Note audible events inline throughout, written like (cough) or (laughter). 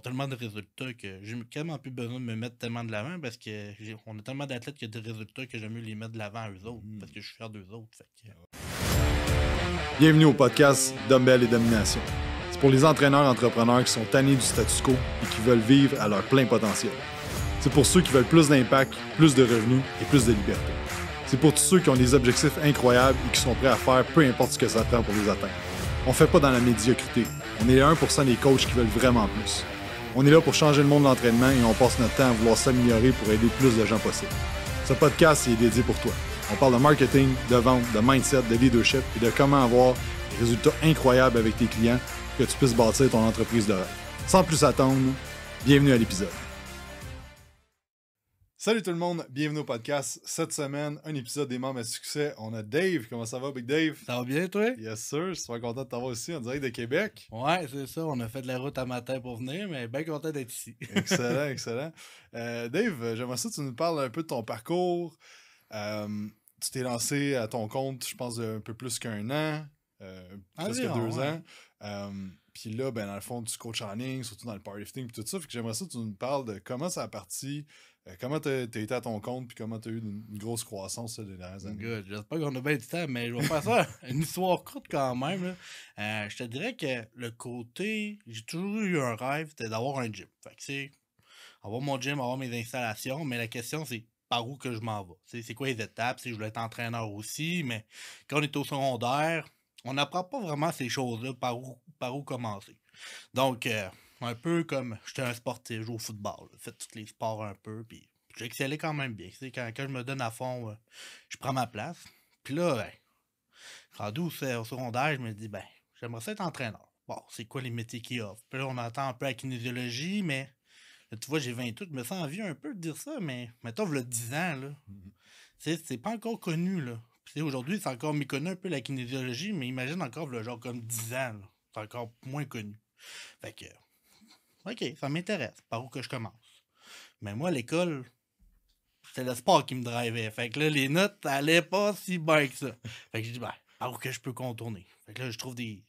tellement de résultats que j'ai tellement plus besoin de me mettre tellement de l'avant parce que on a tellement d'athlètes qui ont des résultats que j'aime mieux les mettre de l'avant à eux autres mm. parce que je suis fier d'eux autres. Bienvenue au podcast Dumbbell et Domination. C'est pour les entraîneurs entrepreneurs qui sont tannés du statu quo et qui veulent vivre à leur plein potentiel. C'est pour ceux qui veulent plus d'impact, plus de revenus et plus de liberté. C'est pour tous ceux qui ont des objectifs incroyables et qui sont prêts à faire peu importe ce que ça prend pour les atteindre. On fait pas dans la médiocrité. On est 1% des coachs qui veulent vraiment plus. On est là pour changer le monde de l'entraînement et on passe notre temps à vouloir s'améliorer pour aider plus de gens possible. Ce podcast est dédié pour toi. On parle de marketing, de vente, de mindset, de leadership et de comment avoir des résultats incroyables avec tes clients pour que tu puisses bâtir ton entreprise de rêve. Sans plus attendre, bienvenue à l'épisode. Salut tout le monde, bienvenue au podcast. Cette semaine, un épisode des membres à succès. On a Dave. Comment ça va, Big Dave? Ça va bien, toi? Yes, sir. Je suis très content de t'avoir aussi en direct de Québec. Ouais, c'est ça. On a fait de la route à matin pour venir, mais bien content d'être ici. (laughs) excellent, excellent. Euh, Dave, j'aimerais ça que tu nous parles un peu de ton parcours. Euh, tu t'es lancé à ton compte, je pense, un peu plus qu'un an, euh, presque deux ans. Euh, puis là, ben, dans le fond, tu coaches en ligne, surtout dans le powerlifting, et tout ça. Fait que j'aimerais ça que tu nous parles de comment ça a parti, euh, comment t'as été à ton compte puis comment t'as eu une, grosse croissance ces dernières années? Good. J'espère qu'on a bien du temps, mais je vais faire ça (laughs) une histoire courte quand même. Euh, je te dirais que le côté, j'ai toujours eu un rêve, c'était d'avoir un gym. Fait que c'est avoir mon gym, avoir mes installations, mais la question c'est par où que je m'en vais. C'est quoi les étapes? Si je voulais être entraîneur aussi, mais quand on est au secondaire, on n'apprend pas vraiment ces choses-là, par où, par où commencer. Donc, euh, un peu comme j'étais un sportif, je joue au football, là. fait tous les sports un peu, puis j'excellais quand même bien. Quand, quand je me donne à fond, euh, je prends ma place. Puis là, ben, rendu au, secondaire, je me dis, ben, j'aimerais ça être entraîneur. Bon, c'est quoi les métiers qu'il offre? Puis là, on entend un peu la kinésiologie, mais tu vois, j'ai 20 tout, je me sens vieux un peu de dire ça, mais mettons, le 10 ans, là. Mm-hmm. C'est pas encore connu, là. Aujourd'hui, c'est encore méconnu un peu la kinésiologie, mais imagine encore, le genre, comme 10 ans, c'est encore moins connu. Fait que, OK, ça m'intéresse. Par où que je commence? Mais moi, l'école, c'est le sport qui me drivait. Fait que là, les notes n'allaient pas si bien que ça. Fait que j'ai dit, ben, par où que je peux contourner? Fait que là, je trouve des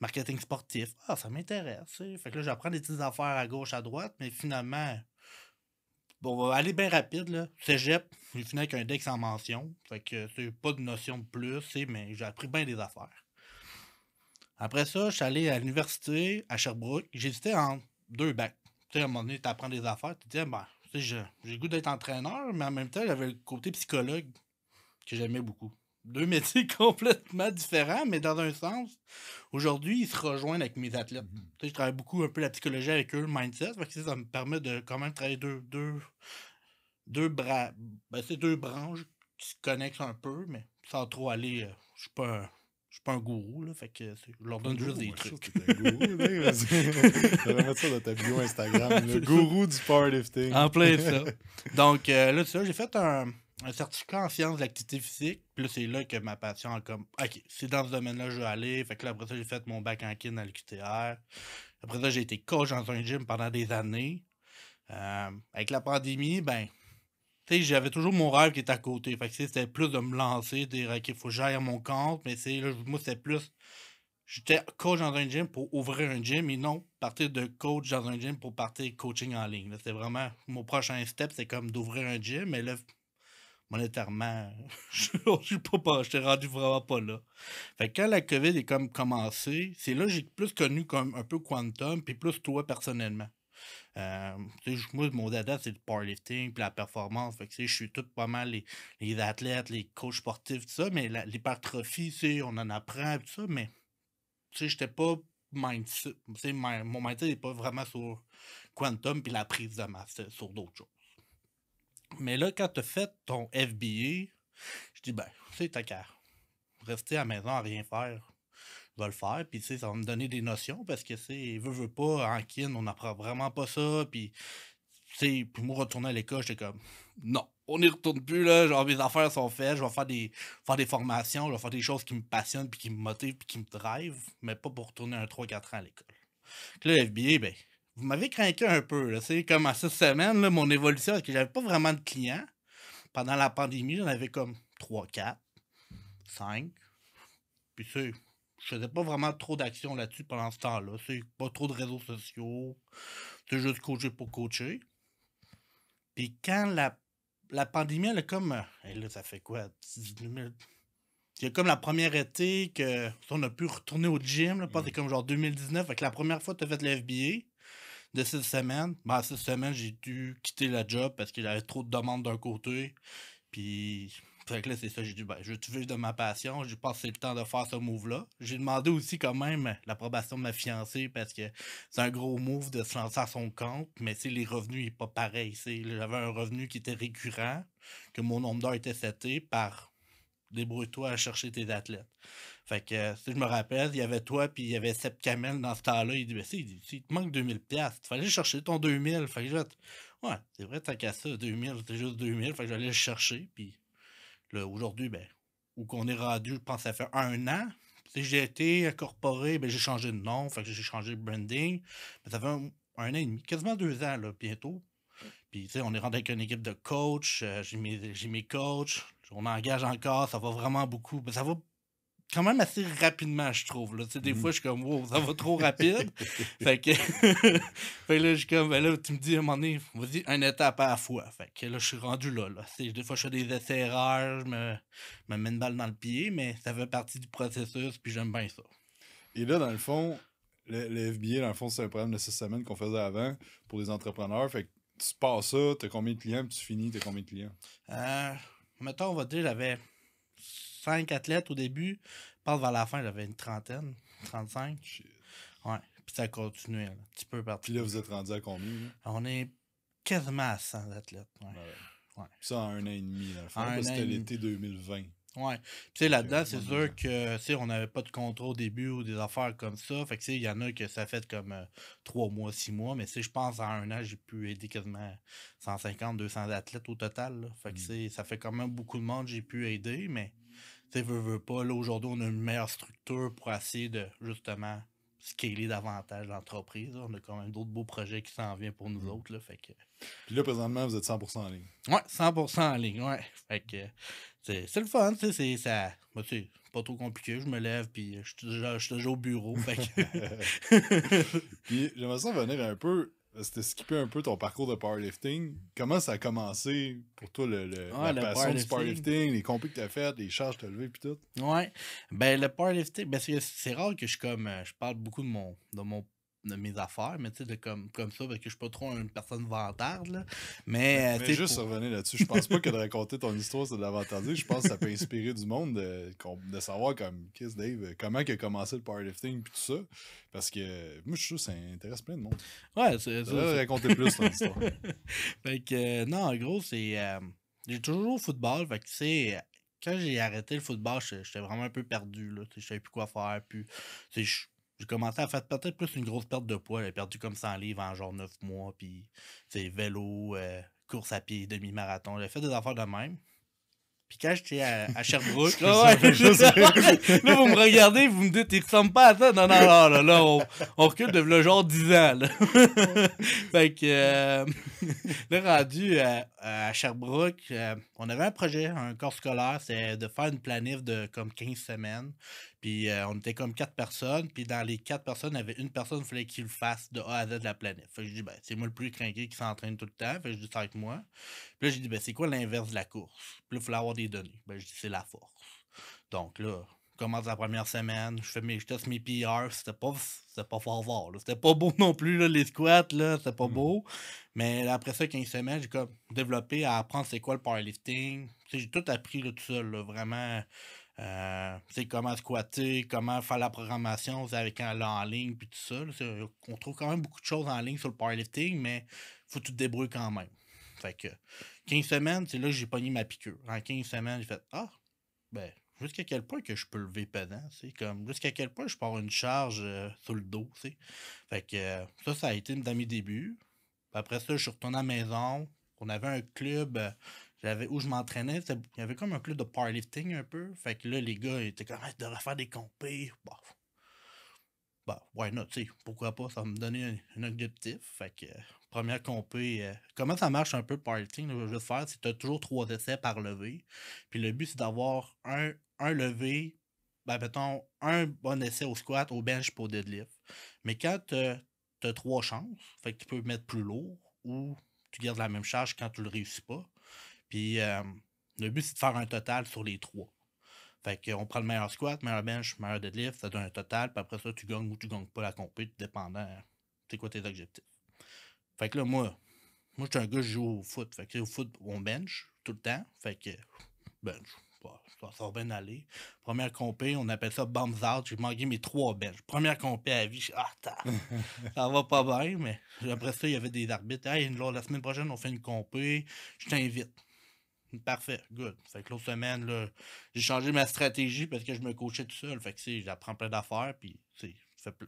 marketing sportifs. Ah, ça m'intéresse. Fait que là, j'apprends des petites affaires à gauche, à droite, mais finalement, bon, on va aller bien rapide. Là. Cégep, il finit avec un deck en mention. Fait que c'est pas de notion de plus, mais j'ai appris bien des affaires. Après ça, je suis allé à l'université à Sherbrooke. J'hésitais en deux bacs. Tu sais, à un moment donné, tu apprends des affaires, tu te dis, ben, tu sais, j'ai le goût d'être entraîneur, mais en même temps, j'avais le côté psychologue que j'aimais beaucoup. Deux (laughs) métiers complètement différents, mais dans un sens, aujourd'hui, ils se rejoignent avec mes athlètes. Mhm. Tu sais, je travaille beaucoup un peu la psychologie avec eux, le mindset, parce que ça me permet de quand même travailler deux, deux, bras, ben, deux branches qui se connectent un peu, mais sans trop aller. Euh, je suis pas suis pas un gourou, là, fait que je leur donne juste des hein, trucs. T'es un gourou, (laughs) (laughs) vas-y. mettre ça dans ta bio Instagram, le gourou du powerlifting. En plein (laughs) ça. Donc euh, là, là, ça, j'ai fait un, un, certificat en sciences de l'activité physique. Puis là, c'est là que ma passion a comme. Ok, c'est dans ce domaine-là que je veux aller. Fait que là, après ça, j'ai fait mon bac en kin à l'UQTR. Après ça, j'ai été coach dans un gym pendant des années. Euh, avec la pandémie, ben, j'avais toujours mon rêve qui était à côté. Fait c'était plus de me lancer, dire qu'il faut gérer mon compte, mais c'est moi c'était plus j'étais coach dans un gym pour ouvrir un gym et non partir de coach dans un gym pour partir coaching en ligne. C'était vraiment mon prochain step, c'est comme d'ouvrir un gym, mais là, monétairement, (laughs) je suis pas, pas j'étais rendu vraiment pas là. Fait que quand la COVID est comme commencé, c'est là que j'ai plus connu comme un peu Quantum, puis plus toi personnellement. Euh, moi, mon dada, c'est le powerlifting, puis la performance. je suis tout pas mal les, athlètes, les coachs sportifs, tout ça, mais l'hypertrophie, on en apprend, tout ça, mais j'étais pas mindset. mon mindset n'est pas vraiment sur quantum puis la prise de masse, sur d'autres choses. Mais là, quand tu as fait ton FBA, je dis, ben, c'est ta carte. Rester à la maison à rien faire, va le faire. Puis, tu ça va me donner des notions parce que, c'est veut, veut pas, en kin, on n'apprend vraiment pas ça. Puis, tu sais, moi, retourner à l'école, j'étais comme, non, on n'y retourne plus, là. Genre, mes affaires sont faites, je vais faire des, faire des formations, je vais faire des choses qui me passionnent, puis qui me motivent, puis qui me drivent, mais pas pour retourner un 3-4 ans à l'école. Là, le ben, vous m'avez craqué un peu, là. C'est comme à cette semaine, là, mon évolution, parce que j'avais pas vraiment de clients. Pendant la pandémie, j'en avais comme 3, 4, 5. Puis, c'est, je faisais pas vraiment trop d'action là-dessus pendant ce temps-là. C'est pas trop de réseaux sociaux. C'est juste coacher pour coacher. Puis quand la, pandémie, elle est comme. Et eh là, ça fait quoi? 2000... Il y comme la première été que on a pu retourner au gym. Là, mm. comme genre 2019. Fait que la première fois que tu as fait le FBA de cette semaine, ben, cette semaine, j'ai dû quitter la job parce qu'il y avait trop de demandes d'un côté. Puis fait que là, c'est ça, j'ai dit, ben, je veux vivre de ma passion, j'ai passé le temps de faire ce move-là. J'ai demandé aussi quand même l'approbation de ma fiancée parce que c'est un gros move de se lancer à son compte, mais les revenus n'est pas pareil. J'avais un revenu qui était récurrent, que mon nombre d'heures était seté par débrouille-toi à chercher tes athlètes. Fait que, euh, si je me rappelle, il y avait toi, puis il y avait Sept Kamel dans ce temps-là. Il dit, ben, si, il te manque 2000$, il fallait chercher ton 2000. Fait que, ouais, c'est vrai, t'as qu'à ça, 2000, c'est juste 2000. Fait que j'allais le chercher, puis aujourd'hui, ben, où qu'on est rendu, je pense que ça fait un an. j'ai été incorporé, ben, j'ai changé de nom, fait que j'ai changé de branding. Ben, ça fait un, an et demi, quasiment deux ans là, bientôt. Puis, on est rendu avec une équipe de coach euh, j'ai mes, mes coachs, on engage encore, ça va vraiment beaucoup. Ben, ça quand même assez rapidement, je trouve. Là. des mm-hmm. fois, je suis comme, wow, ça va trop rapide. (laughs) fait que, (laughs) fait là, je suis comme, ben là, tu me dis à un moment donné, vas-y, un étape à la fois. Fait que là, je suis rendu là. là. Des fois, je fais des essais-erreurs, je me, me mets une balle dans le pied, mais ça fait partie du processus, puis j'aime bien ça. Et là, dans le fond, le, le FBI dans le fond, c'est un problème de six semaines qu'on faisait avant pour les entrepreneurs. Fait que tu passes ça, t'as combien de clients, puis tu finis, t'as combien de clients? Euh, mettons, on va dire, j'avais athlètes au début. Je pense vers la fin, j'avais une trentaine, 35. cinq Ouais. Puis ça a continué un petit peu partout. Puis là, vous êtes rendu à combien? On est quasiment à 100 athlètes. Ouais. Ça, en un an et demi, là. l'été 2020. Ouais. Puis là-dedans, c'est sûr que on n'avait pas de contrôle au début ou des affaires comme ça. Fait que il y en a que ça fait comme euh, trois mois, six mois, mais je pense à un an, j'ai pu aider quasiment 150, 200 athlètes au total. Fait que hmm. ça fait quand même beaucoup de monde que j'ai pu aider, mais tu sais, veut pas, là, aujourd'hui, on a une meilleure structure pour essayer de, justement, scaler davantage l'entreprise. On a quand même d'autres beaux projets qui s'en viennent pour nous mmh. autres, là, fait que... Puis là, présentement, vous êtes 100% en ligne. Ouais, 100% en ligne, ouais. Fait que, c'est le fun, tu sais, c'est ça... pas trop compliqué, je me lève, puis je suis déjà, au bureau, fait que... (laughs) puis j'aimerais ça venir un peu c'était skipper un peu ton parcours de powerlifting. Comment ça a commencé pour toi le, ah, la passion du powerlifting, les compétitions que tu as faites, les charges que tu as levées puis tout? Ouais. Ben le powerlifting, ben, c'est rare que je comme euh, je parle beaucoup de mon de mon de mes affaires, mais tu sais, comme, comme ça, parce que je suis pas trop une personne vantarde. Là. Mais, euh, juste revenir là-dessus, je pense pas que de raconter ton histoire, c'est de l'avantager. Je pense que ça peut inspirer du monde de, de savoir, comme Kiss Dave, comment tu a commencé le powerlifting puis tout ça. Parce que moi, je suis sûr ça intéresse plein de monde. Ouais, c'est ça. raconter plus ton histoire. (laughs) fait que, euh, non, en gros, c'est. Euh, j'ai toujours au football, fait que tu sais, quand j'ai arrêté le football, j'étais vraiment un peu perdu. Là, je savais plus quoi faire. Puis, j'ai commencé à faire peut-être plus une grosse perte de poids. J'ai perdu comme 100 livres en genre 9 mois, puis c'est vélo, euh, course à pied, demi-marathon. J'ai fait des affaires de même. Puis quand j'étais à, Sherbrooke, là, vous me regardez, vous me dites, il ressemble pas à ça. Non, non, non, là, là on, recule de le genre 10 ans. Là. (laughs) fait que, euh, (laughs) là, rendu à, Sherbrooke, euh, on avait un projet, un corps scolaire, c'est de faire une planif de comme 15 semaines. Puis euh, on était comme quatre personnes. Puis dans les quatre personnes, il y avait une personne, fallait qu'il le fasse de A à Z de la planète. Fait que je dis, ben, c'est moi le plus craqué qui s'entraîne tout le temps. Fait que je dis, ça avec moi. Puis là, j'ai dit, ben, c'est quoi l'inverse de la course? Puis là, il fallait avoir des données. Ben, je dis, c'est la force. Donc là, commence la première semaine, je fais mes, je teste mes PR, c'était pas, c'était pas fort fort, c'était pas beau non plus, là, les squats, là, c'était pas mm. beau, mais après ça, 15 semaines, j'ai comme développé à apprendre c'est quoi le powerlifting, j'ai tout appris tout seul, vraiment, c'est euh, comment squatter, comment faire la programmation avec un euh, en ligne, puis tout ça. Euh, on trouve quand même beaucoup de choses en ligne sur le powerlifting, mais faut tout débrouiller quand même. Fait que 15 semaines, c'est là que j'ai pogné ma piqûre. En 15 semaines, j'ai fait Ah, ben, jusqu'à quel point que je peux lever pendant, c'est comme jusqu'à quel point je pars une charge sur le dos, Fait que ça, ça a été dans mes début Après ça, je suis retourné à la maison. On avait un club où je m'entraînais, il y avait comme un club de powerlifting un peu. Fait que là, les gars ils étaient comme ah, tu devrais faire des compés. Bah. bah, why not, tu sais, pourquoi pas, ça me donner un, objectif. Fait que première compé, euh, comment ça marche un peu le powerlifting, je vais faire, c'est que tu toujours trois essais par levée. Puis le but c'est d'avoir un, un levé, ben mettons, un bon essai au squat, au bench pour deadlift. Mais quand tu as, trois chances, fait que tu peux mettre plus lourd ou tu gardes la même charge quand tu le réussis pas. Puis euh, le but, c'est de faire un total sur les trois. Fait qu'on prend le meilleur squat, meilleur bench, meilleur deadlift, ça donne un total, puis après ça, tu gagnes ou tu gagnes pas la compétition, dépendant euh, c'est quoi tes objectifs. Fait que là, moi, moi, je suis un gars, je joue au foot. Fait que au foot, on bench tout le temps. Fait que bench, bah, ça, va bien aller. Première compé, on appelle ça bombs J'ai manqué mes trois benches. Première compé à vie, je ah, (laughs) ça va pas bien, mais après ça, il y avait des arbitres. Hey, la semaine prochaine, on fait une compé, je t'invite. Parfait, good. Fait que l'autre semaine, là, j'ai changé ma stratégie parce que je me coachais tout seul. Fait que, tu j'apprends plein d'affaires, puis, tu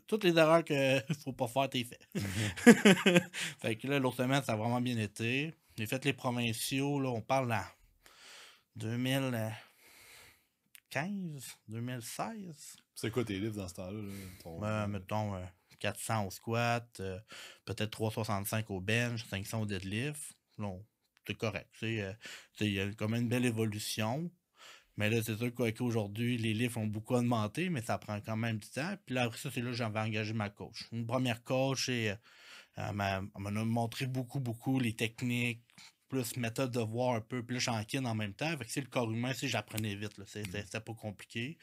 toutes les erreurs qu'il (laughs) faut pas faire, t'es fait. Mm-hmm. (laughs) fait que là, l'autre semaine, ça a vraiment bien été. J'ai fait les provinciaux, là, on parle en 2015, 2016. C'est quoi tes livres dans ce temps-là? Ben, euh, mettons, 400 euh, au squat, euh, peut-être 365 au bench, 500 au deadlift. non c'est correct. Euh, il y a quand même une belle évolution. Mais là, c'est sûr qu'aujourd'hui, les livres ont beaucoup augmenté, mais ça prend quand même du temps. Puis là, après ça, c'est là que j'avais engagé ma coach. Une première coach, et, euh, elle m'a montré beaucoup, beaucoup les techniques, plus méthode de voir un peu, plus chanquine en même temps. Fait c'est le corps humain, c'est j'apprenais vite, mm. c'était pas compliqué.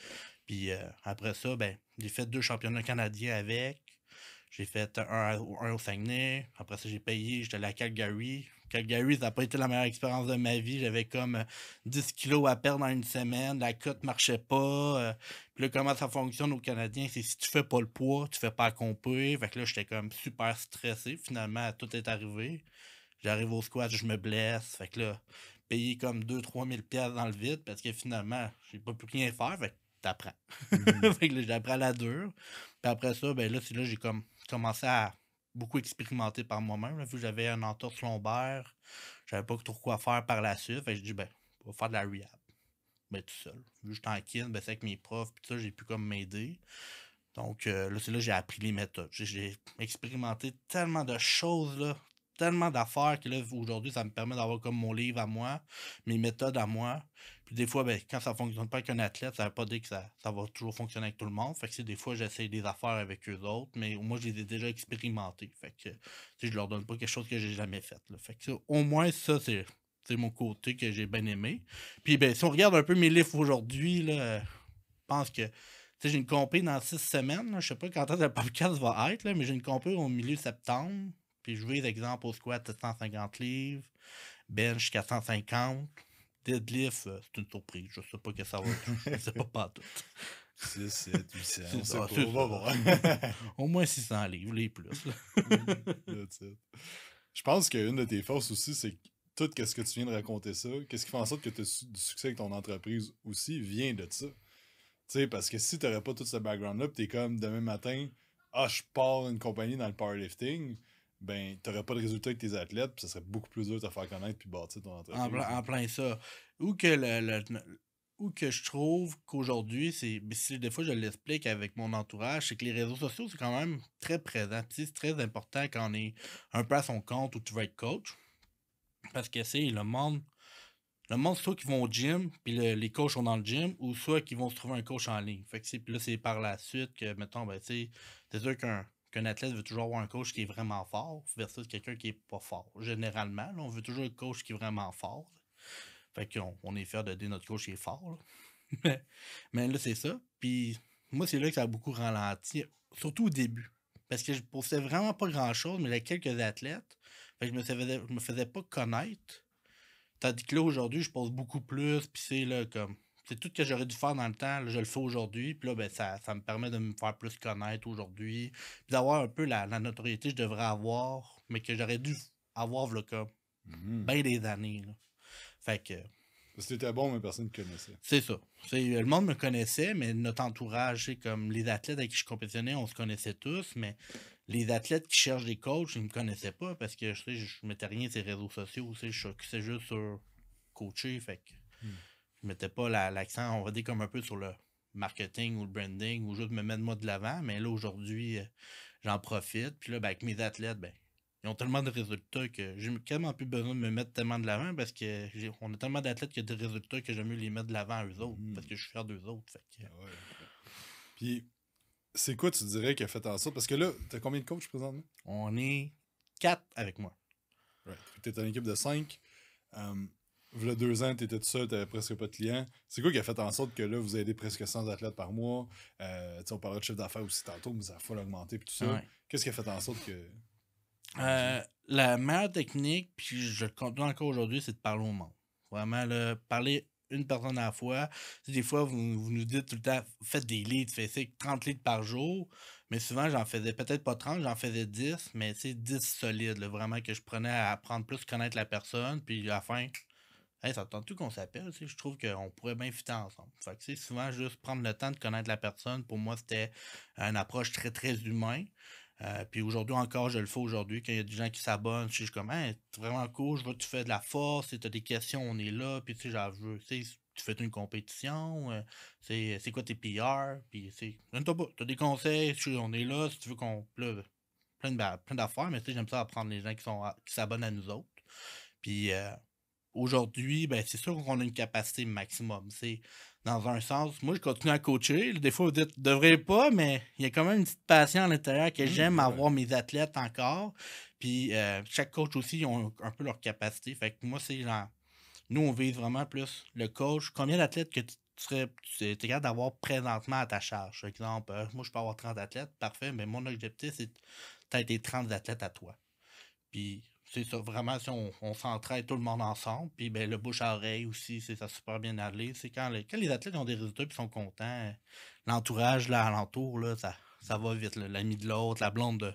Puis euh, après ça, ben, j'ai fait deux championnats canadiens avec. J'ai fait un, un, au Saguenay. Après ça, j'ai payé, j'étais allé à Calgary. Calgary, ça n'a pas été la meilleure expérience de ma vie. J'avais comme 10 euh, kilos à perdre en une semaine, la cote ne marchait pas. Euh. Puis là, comment ça fonctionne aux Canadiens, c'est si tu fais pas le poids, tu fais pas la Fait que là, j'étais comme super stressé. Finalement, tout est arrivé. J'arrive au squat, je me blesse. Fait que là, payer comme 2-3 000 pièces dans le vide parce que finalement, j'ai pas pu rien faire. Fait que t'apprends. Mm. (laughs) fait que j'apprends la dure. Puis après ça, ben là, c'est là j'ai comme commencé à beaucoup expérimenté par moi-même. Vu que j'avais un entorse lombaire, j'avais pas trop quoi faire par la suite. Fait que je dit, ben, on va faire de la rehab. mais ben, tout seul. Vu que je kin, ben, c'est avec mes profs, puis ça, j'ai pu comme m'aider. Donc, euh, là, c'est là que j'ai appris les méthodes. J'ai expérimenté tellement de choses, là tellement d'affaires que là, aujourd'hui, ça me permet d'avoir comme mon livre à moi, mes méthodes à moi. Puis des fois, ben, quand ça fonctionne pas avec un athlète, ça veut pas dire que ça, va toujours fonctionner avec tout le monde. Fait que des fois, j'essaye des affaires avec eux autres, mais moi, je les ai déjà expérimentées. Fait que je leur donne pas quelque chose que j'ai jamais fait. Fait que au moins, ça, c'est mon côté que j'ai bien aimé. Puis ben, si on regarde un peu mes livres aujourd'hui, je pense que j'ai une compé dans six semaines. Je sais pas quand le podcast va être, là, mais j'ai une compé au milieu septembre jouer je vise exemple au squat 750 livres, bench 450, deadlift, euh, c'est une surprise. Je ne sais pas que ça va. (laughs) je pas pas tout. 6, 7, 800. On va (laughs) au moins 600 livres, les plus. (laughs) je pense qu'une de tes forces aussi, c'est que tout ce que tu viens de raconter ça, qu'est-ce qui fait en sorte que tu as du succès avec ton entreprise aussi vient de ça. Tu sais, parce que si tu n'aurais pas tout ce background-là, tu es comme demain matin, ah, je pars une compagnie dans le powerlifting, ben, t'aurais pas de résultat avec tes athlètes, puis ça serait beaucoup plus dur de te faire connaître puis bâtir ton entreprise. En, plein, ça. Ou que ou que je trouve qu'aujourd'hui, c'est ben, des fois je l'explique avec mon entourage, c'est que les réseaux sociaux, c'est quand même très présent. C'est très important quand on est un peu à son compte ou tu vas être coach. Parce que c'est le monde. Le monde, soit qui vont au gym, puis les coachs sont dans le gym, ou soit qui vont se trouver un coach en ligne. Fait que là, c'est par la suite que, mettons, ben, tu sais c'est sûr qu'un un athlète veut toujours avoir un coach qui est vraiment fort versus quelqu'un qui est pas fort. Généralement, on veut toujours un coach qui est vraiment fort. Fait qu'on on est fier de dire notre coach qui est fort. (laughs) Mais là, c'est ça. Puis moi, c'est là que ça a beaucoup ralenti, surtout au début. Parce que je pensais vraiment pas grand-chose, mais il y a quelques athlètes. Fait que je me faisais, me pas connaître. Tandis que là, aujourd'hui, je pense beaucoup plus, puis c'est là comme c'est tout ce que j'aurais dû faire dans le temps, je le fais aujourd'hui. Puis là, ben, ça, ça, me permet de me faire plus connaître aujourd'hui. Puis d'avoir un peu la, notoriété que je devrais avoir, mais que j'aurais dû avoir le comme ben bien des années. Fait que. C'était bon, mais personne ne connaissait. C'est ça. le monde me connaissait, mais notre entourage, comme les athlètes avec qui je compétitionnais, on se connaissait tous, mais les athlètes qui cherchent des coachs, ils ne me connaissaient pas parce que je ne je mettais rien sur les réseaux sociaux. Je suis juste sur coacher. Fait que... Hmm je mettais pas l'accent, on va dire, comme un peu sur le marketing ou le branding ou juste me mettre moi de l'avant. Mais là, aujourd'hui, euh, j'en profite. Puis là, ben, avec mes athlètes, ben, ils ont tellement de résultats que j'ai tellement plus besoin de me mettre tellement de l'avant parce que on a tellement d'athlètes qui ont des résultats que j'aime mieux les mettre de l'avant à eux autres mm. parce que je suis fier d'eux autres. Ah Puis, c'est quoi, tu dirais, qui a fait en sorte? Parce que là, tu as combien de coachs présente On est quatre avec moi. Right. T'es une équipe de cinq. Hum, avez deux ans, étais tout seul, t'avais presque pas de clients. C'est quoi qui a fait en sorte que là, vous aidez presque 100 athlètes par mois? Euh, on parlait de chiffre d'affaires aussi tantôt, mais ça a augmenter puis tout ça. Qu'est-ce qui a fait en sorte que. Euh, la meilleure technique, puis je le continue encore aujourd'hui, c'est de parler au monde. Vraiment, parler une personne à la fois. des fois, vous, nous dites tout le temps, faites des leads, faites 30 leads par jour. Mais souvent, j'en faisais peut-être pas 30, j'en faisais 10, mais c'est 10 solides, vraiment, que je prenais à apprendre plus, connaître la personne, puis à la fin, Hey, ça tente tout qu'on s'appelle, tu je trouve qu'on pourrait bien fitter ensemble. Fait que, tu sais, souvent, juste prendre le temps de connaître la personne, pour moi, c'était une approche très, très humaine. Euh, puis aujourd'hui encore, je le fais aujourd'hui, quand il y a des gens qui s'abonnent, je suis comme, c'est vraiment cool, je vois que tu fais de la force, si tu as des questions, on est là, puis tu sais, veux, tu fais une compétition, euh, c'est, quoi tes PR, puis c'est, donne-toi pas, tu as des conseils, on est là, si tu veux qu'on, pleuve plein, de, d'affaires, mais tu sais, j'aime ça apprendre les gens qui, sont, qui s'abonnent à nous autres. Puis, euh, aujourd'hui, ben, c'est sûr qu'on a une capacité maximum. C'est dans un sens, moi, je continue à coacher. Des fois, vous dites, devrait pas, mais il y a quand même une petite passion à l'intérieur que mmh, j'aime avoir mes athlètes encore. Puis, euh, chaque coach aussi, ont un peu leur capacité. Fait que moi, c'est genre, nous, on vise vraiment plus le coach. Combien d'athlètes que tu serais, capable d'avoir présentement à ta charge? Par exemple, euh, moi, je peux avoir 30 athlètes, parfait, mais mon objectif, c'est peut-être 30 athlètes à toi. Puis, c'est ça, vraiment, si on, on tout le monde ensemble, puis ben, le bouche à oreille aussi, c'est ça super bien aller. C'est quand, les athlètes ont des résultats et sont contents, l'entourage là alentour, là, ça, ça va vite. L'ami de l'autre, la blonde, de,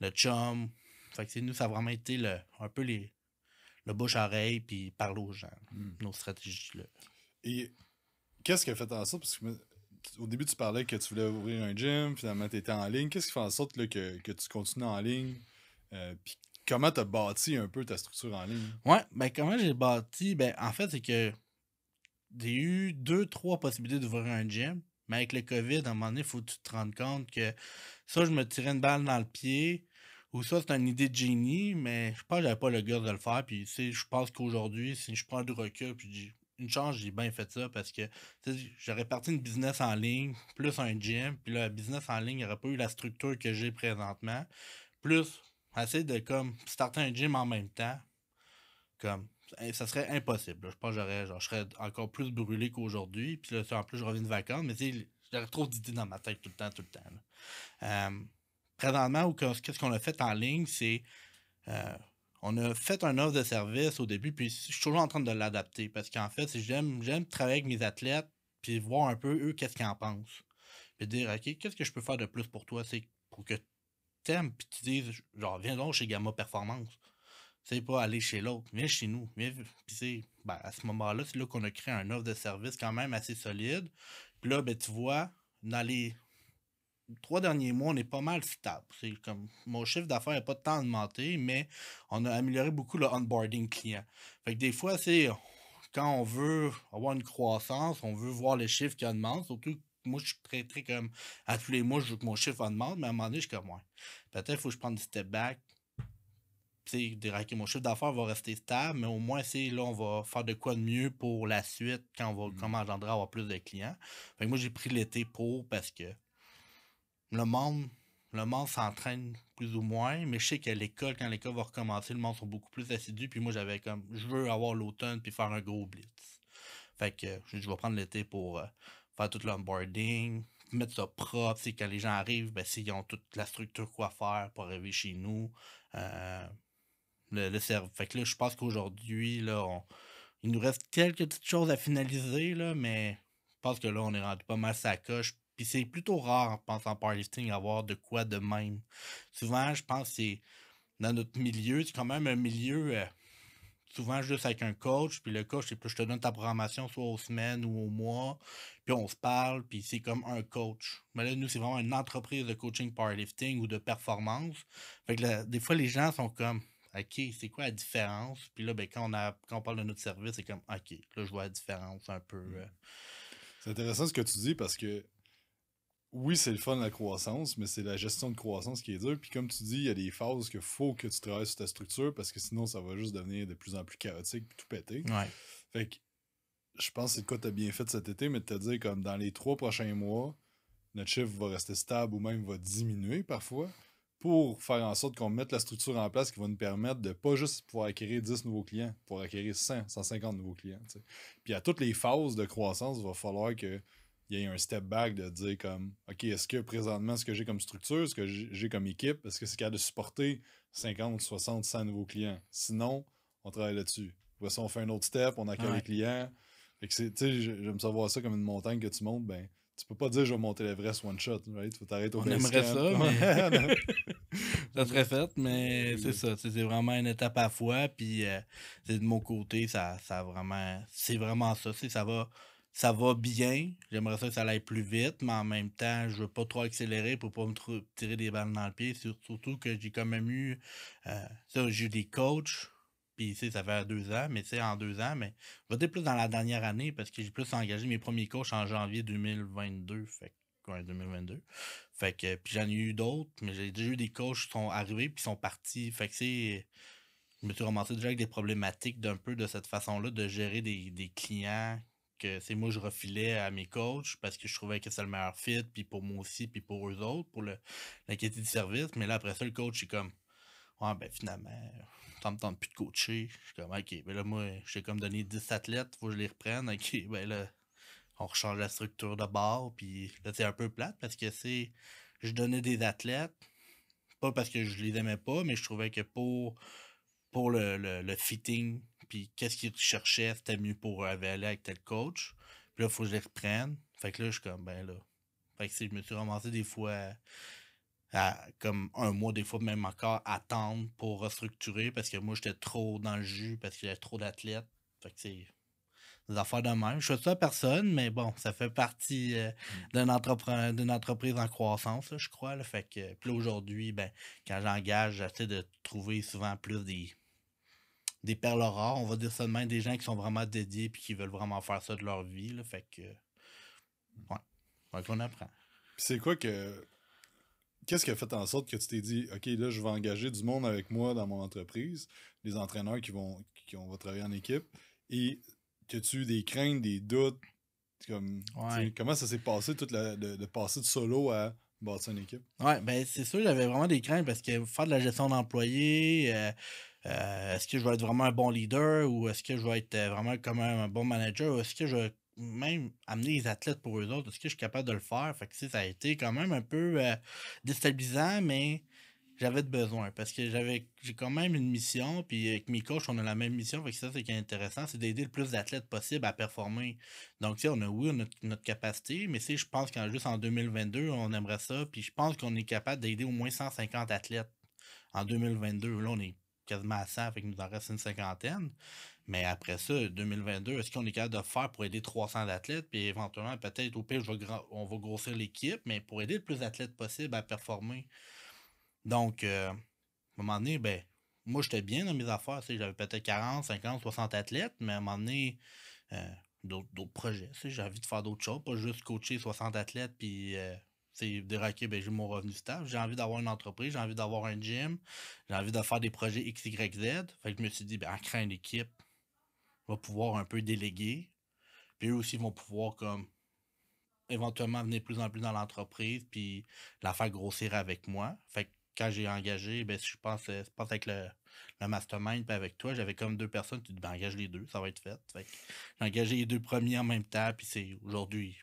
le chum. Fait que nous, ça a vraiment été le, un peu les, le bouche à oreille, puis parler aux gens, hmm. nos stratégies. Là. Et qu'est-ce qui a fait en sorte, parce que au début, tu parlais que tu voulais ouvrir un gym, finalement, tu étais en ligne. Qu'est-ce qui fait en sorte que, que tu continues en ligne? Euh, puis Comment tu as bâti un peu ta structure en ligne? Ouais, ben comment j'ai bâti? Ben, en fait, c'est que j'ai eu deux, trois possibilités d'ouvrir un gym, mais avec le COVID, à un moment donné, il faut tu te rendes compte que ça, je me tirais une balle dans le pied, ou ça, c'est une idée de génie, mais je pas que j'avais pas le gars de le faire. Puis, je pense qu'aujourd'hui, si je prends du recul, puis une chance, j'ai bien fait ça parce que j'aurais parti une business en ligne, plus un gym, puis là, business en ligne n'aurait pas eu la structure que j'ai présentement, plus Essayer de comme starter un gym en même temps, comme eh, ça serait impossible. Je pense j'aurais, je serais encore plus brûlé qu'aujourd'hui. Puis là, en plus, je reviens de vacances, mais j'aurais trop d'idées dans ma tête tout le temps, tout le temps. Euh, présentement, qu'est-ce qu'on a fait en ligne, c'est euh, on a fait un offre de service au début, puis je suis toujours en train de l'adapter parce qu'en fait, j'aime, j'aime travailler avec mes athlètes, puis voir un peu eux qu'est-ce qu'ils en pensent. Puis dire, OK, qu'est-ce que je peux faire de plus pour toi, c'est pour que t'aimes, puis tu dis, genre, viens donc chez Gamma Performance. C'est pas aller chez l'autre, viens chez nous. Viens, puis c'est, ben, à ce moment-là, c'est là, qu'on a créé un offre de service quand même assez solide. Puis là, ben, tu vois, dans les trois derniers mois, on est pas mal stable. C'est comme mon chiffre d'affaires n'a pas tant augmenté, mais on a amélioré beaucoup le onboarding client. Fait que des fois, c'est quand on veut avoir une croissance, on veut voir les chiffres qui augmentent, surtout moi, je suis très, très comme à tous les mois, je veux que mon chiffre en demande, mais à un moment donné, je suis comme, ouais, peut-être faut que je prenne du step back. Tu sais, mon chiffre d'affaires va rester stable, mais au moins, c'est là, on va faire de quoi de mieux pour la suite quand on va mmh comment engendrer avoir plus de clients. Fait que moi, j'ai pris l'été pour parce que le monde, le monde s'entraîne plus ou moins, mais je sais qu'à l'école, quand l'école va recommencer, le monde sera beaucoup plus assidu. Puis moi, j'avais comme, je veux avoir l'automne puis faire un gros blitz. Fait que je vais prendre l'été pour. Euh, faire tout l'onboarding, mettre ça propre. C'est quand les gens arrivent, ben, ils ont toute la structure quoi faire pour arriver chez nous. Euh, le, Fait que je pense qu'aujourd'hui, il nous reste quelques petites choses à finaliser, là, mais je pense que là, on est rendu pas mal sa coche. Puis c'est plutôt rare, je pense, en powerlifting, avoir de quoi de même. Souvent, je pense que c'est dans notre milieu, c'est quand même un milieu. Euh, souvent juste avec un coach, puis le coach, c'est plus je te donne ta programmation soit aux semaines ou au mois, puis on se parle, puis c'est comme un coach. Mais là, nous, c'est vraiment une entreprise de coaching powerlifting ou de performance. Fait que des fois, les gens sont comme OK, c'est quoi la différence? Puis là, ben, quand, on a, quand on parle de notre service, c'est comme OK, là, je vois la différence un peu. Mm. Euh. C'est intéressant ce que tu dis parce que oui, c'est le fun la croissance, mais c'est la gestion de croissance qui est dure. Puis comme tu dis, il y a des phases que faut que tu travailles sur ta structure parce que sinon ça va juste devenir de plus en plus chaotique et tout péter. Ouais. Fait que je pense que c'est quoi as bien fait cet été, mais de te dire comme dans les trois prochains mois, notre chiffre va rester stable ou même va diminuer parfois pour faire en sorte qu'on mette la structure en place qui va nous permettre de pas juste pouvoir acquérir 10 nouveaux clients, pour acquérir 100, 150 nouveaux clients. Puis à toutes les phases de croissance, il va falloir que il y a un step back de dire comme OK, est-ce que présentement ce que j'ai comme structure, ce que j'ai comme équipe, est-ce que c'est capable de supporter 50, 60, 100 nouveaux clients? Sinon, on travaille là-dessus. Voici, on fait un autre step, on accueille les clients. Fait que c'est, j'aime savoir ça comme une montagne que tu montes, ben, tu peux pas dire je vais monter l'Everest one shot, right? Faut t'arrêter On aimerait ça, mais... (laughs) (laughs) ça serait fait, mais c'est ça. C'est vraiment une étape à fois, puis euh, de mon côté, ça, ça vraiment... C'est vraiment ça, ça va ça va bien. J'aimerais ça que ça aille plus vite, mais en même temps, je veux pas trop accélérer pour pas me tirer des balles dans le pied. Surtout que j'ai quand même eu. Euh, ça, j'ai eu des coachs. Puis, ça fait deux ans, mais c'est en deux ans, mais je vais dire plus dans la dernière année parce que j'ai plus engagé mes premiers coachs en janvier 2022. Fait 2022. Fait que, puis j'en ai eu d'autres, mais j'ai déjà eu des coachs qui sont arrivés puis sont partis. Fait que c'est. Je me suis remonté déjà avec des problématiques d'un peu de cette façon-là de gérer des, des clients c'est moi je refilais à mes coachs parce que je trouvais que c'est le meilleur fit, puis pour moi aussi, puis pour eux autres, pour le, la qualité de service. Mais là, après ça, le coach est comme ouais ben finalement, ça me tente plus de coacher. Je suis comme OK, ben là, moi, j'ai comme donné 10 athlètes, faut que je les reprenne. OK, ben là, on rechange la structure de bord, puis là, c'est un peu plate parce que c'est. Je donnais des athlètes, pas parce que je les aimais pas, mais je trouvais que pour, pour le, le fitting puis qu'est-ce qu'ils cherchait c'était mieux pour aller avec tel coach. Puis là, il faut que je les reprenne. Fait que là, je suis comme, ben là. Fait que je me suis ramassé des fois à, comme un mois, des fois même encore, attendre pour restructurer parce que moi, j'étais trop dans le jus parce qu'il y avait trop d'athlètes. Fait que c'est des affaires de même. Je suis ça personne, mais bon, ça fait partie euh, mm. d'une, entreprise en croissance, je crois. Là. Fait que, plus aujourd'hui, ben, quand j'engage, j'essaie de trouver souvent plus des des perles rares, on va dire seulement des gens qui sont vraiment dédiés puis qui veulent vraiment faire ça de leur vie. Là, fait que. Ouais. apprend. c'est quoi que. Qu'est-ce qui a fait en sorte que tu t'es dit, OK, là, je vais engager du monde avec moi dans mon entreprise, des entraîneurs qui vont, qui on travailler en équipe, et que tu eu des craintes, des doutes, comme, comment ça s'est passé, toute la, le, passer de solo à bâtir une équipe? Ouais, ben c'est sûr, j'avais vraiment des craintes parce que faire de la gestion d'employés, euh, euh, est-ce que je vais être vraiment un bon leader ou est-ce que je vais être euh, vraiment comme un, bon manager ou est-ce que je vais même amener les athlètes pour eux autres, est-ce que je suis capable de le faire? Fait que ça a été quand même un peu euh, déstabilisant, mais j'avais besoin parce que j'avais j'ai quand même une mission puis avec mes coachs on a la même mission ça c'est qui intéressant c'est d'aider le plus d'athlètes possible à performer donc on a oui notre capacité mais si je pense qu'en juste en 2022 on aimerait ça puis je pense qu'on est capable d'aider au moins 150 athlètes en 2022 là on est quasiment à 100, fait qu'il nous en reste une cinquantaine. Mais après ça, 2022, est-ce qu'on est capable de faire pour aider 300 athlètes? Puis éventuellement, peut-être au pire, on va grossir l'équipe, mais pour aider le plus d'athlètes possible à performer. Donc, euh, à un moment donné, ben, moi, j'étais bien dans mes affaires. J'avais peut-être 40, 50, 60 athlètes, mais à un moment donné, euh, d'autres projets. J'ai envie de faire d'autres choses, pas juste coacher 60 athlètes puis euh, c'est dire, OK, ben, j'ai mon revenu stable, j'ai envie d'avoir une entreprise, j'ai envie d'avoir un gym, j'ai envie de faire des projets X, Y, Z. Fait que je me suis dit, ben, en créant une équipe, on va pouvoir un peu déléguer. Puis eux aussi vont pouvoir, comme, éventuellement venir plus en plus dans l'entreprise, puis la faire grossir avec moi. Fait que quand j'ai engagé, ben, je pense, euh, je pense avec le, mastermind, puis avec toi, j'avais comme deux personnes, tu dis, ben, engage les deux, ça va être fait. j'ai engagé les deux premiers en même temps, puis c'est aujourd'hui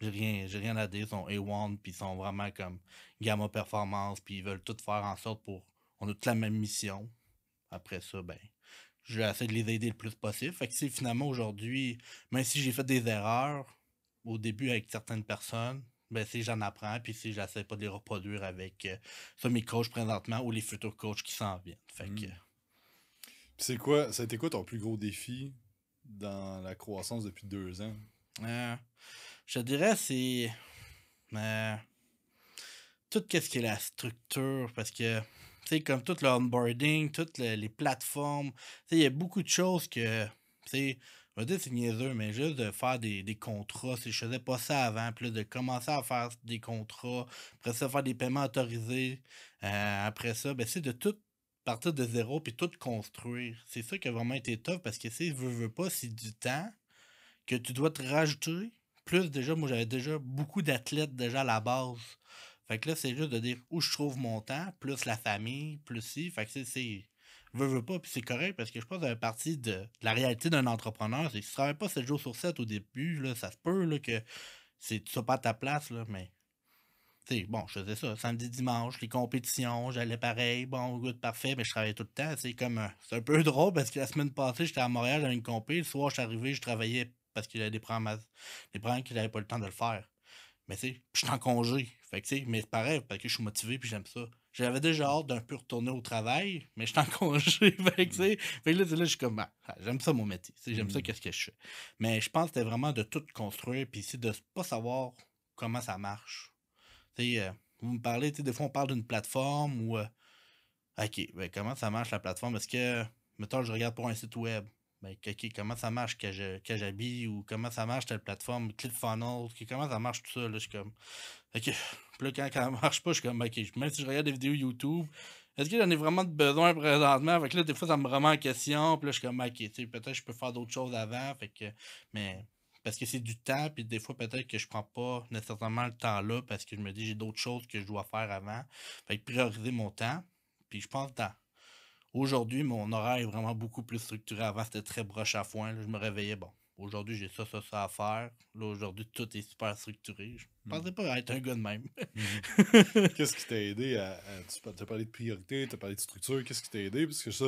j'ai rien, j'ai rien à dire. Ils sont A1, puis ils sont vraiment comme Gamma Performance, puis ils veulent tout faire en sorte pour. On a toute la même mission. Après ça, ben, je vais essayer de les aider le plus possible. Fait que si finalement aujourd'hui, même si j'ai fait des erreurs au début avec certaines personnes, ben, si j'en apprends, puis si j'essaie pas de les reproduire avec euh, mes coachs présentement ou les futurs coachs qui s'en viennent. Fait hmm. C'est quoi, ça a été quoi ton plus gros défi dans la croissance depuis deux ans? Euh, je dirais, c'est. Euh, tout ce qui est la structure, parce que, c'est comme tout l'onboarding, toutes les plateformes, il y a beaucoup de choses que, tu on va dire c'est niaiseux, mais juste de faire des, des, contrats, si je faisais pas ça avant, puis de commencer à faire des contrats, après ça, faire des paiements autorisés, euh, après ça, ben, c'est de tout partir de zéro, puis tout construire. C'est ça qui a vraiment été tough, parce que si veux, veux pas, c'est du temps que tu dois te rajouter plus déjà, moi j'avais déjà beaucoup d'athlètes déjà à la base. Fait que là, c'est juste de dire où je trouve mon temps, plus la famille, plus si. Fait que c'est. veux, veux pas, puis c'est correct parce que je pense que une partie de, la réalité d'un entrepreneur, c'est que tu travailles pas 7 jours sur 7 au début, là, ça se peut que c'est, tu sois pas à ta place, là, mais. c'est bon, je faisais ça, samedi, dimanche, les compétitions, j'allais pareil, bon, good, parfait, mais je travaillais tout le temps. C'est comme, euh, c'est un peu (laughs) drôle parce que la semaine passée, j'étais à Montréal, j'avais une compé, le soir, je suis arrivé, je travaillais parce qu'il avait des programmes, des qu'il n'avait pas le temps de le faire. Mais tu sais, je suis en congé. Fait que, mais c'est pareil, parce que je suis motivé puis j'aime ça. J'avais déjà mm. hâte d'un peu retourner au travail, mais je suis en (laughs) congé. fait que, mm. fait là, je suis comme, ah, j'aime ça mon métier. J'aime ça, mm. qu'est-ce que je fais. Mais je pense que c'était vraiment de tout construire, puis c'est de pas savoir comment ça marche. Euh, vous me parlez, des fois, on parle d'une plateforme ou. Euh, OK, ben, comment ça marche la plateforme? Est-ce que, mettons, je regarde pour un site web. Ben, comment ça marche que j'habille ou comment ça marche telle plateforme, ClipFunnels, comment ça marche tout ça. je suis comme. (laughs) Puis là, quand, ça marche pas, je suis comme, ok, même si je regarde des vidéos YouTube, est-ce que j'en ai vraiment besoin présentement? Fait là, des fois, ça me remet en question. Puis là, je suis comme, ok, peut-être que je peux faire d'autres choses avant. Fait mais parce que c'est du temps, puis des fois peut-être que je prends pas nécessairement le temps là parce que je me dis j'ai d'autres choses que je dois faire avant. Fait prioriser mon temps, puis je pense temps. Aujourd'hui, mon horaire est vraiment beaucoup plus structuré. Avant, c'était très broche à foin. je me réveillais, bon, aujourd'hui, j'ai ça, ça, ça à faire. Là, aujourd'hui, tout est super structuré. Je ne mm. pensais pas être un gars de même. Mm-hmm. (laughs) Qu'est-ce qui t'a aidé à, Tu as parlé de priorité, tu as parlé de structure. Qu'est-ce qui t'a aidé? Parce que ça,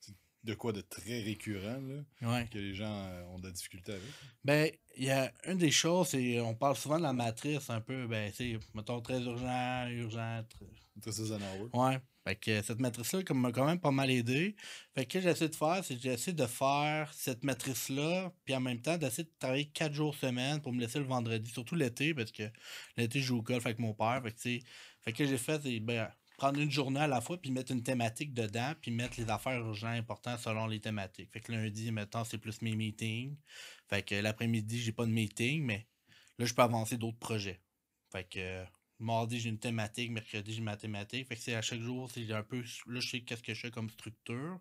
c'est de quoi de très récurrent, là, que les gens euh, ont de la difficulté avec. Hein? Ben, il y a une des choses, c'est on parle souvent de la matrice un peu, ben, c'est, mettons, très urgent, urgent. Très, très Ouais. Fait que cette matrice-là m'a quand même pas mal aidé. Fait que j'essaie de faire, c'est que j'essaie de faire cette matrice-là, puis en même temps d'essayer de travailler quatre jours semaine pour me laisser le vendredi, surtout l'été, parce que l'été je joue au golf avec mon père. Fait que, fait que j'ai fait, c'est ben, prendre une journée à la fois, puis mettre une thématique dedans, puis mettre les affaires urgentes importantes selon les thématiques. Fait que lundi, maintenant, c'est plus mes meetings. Fait que l'après-midi, j'ai pas de meeting, mais là, je peux avancer d'autres projets. Fait que mardi, j'ai une thématique, mercredi, j'ai ma thématique. Fait que c'est à chaque jour, c'est un peu. Là, je sais qu'est-ce que je fais comme structure.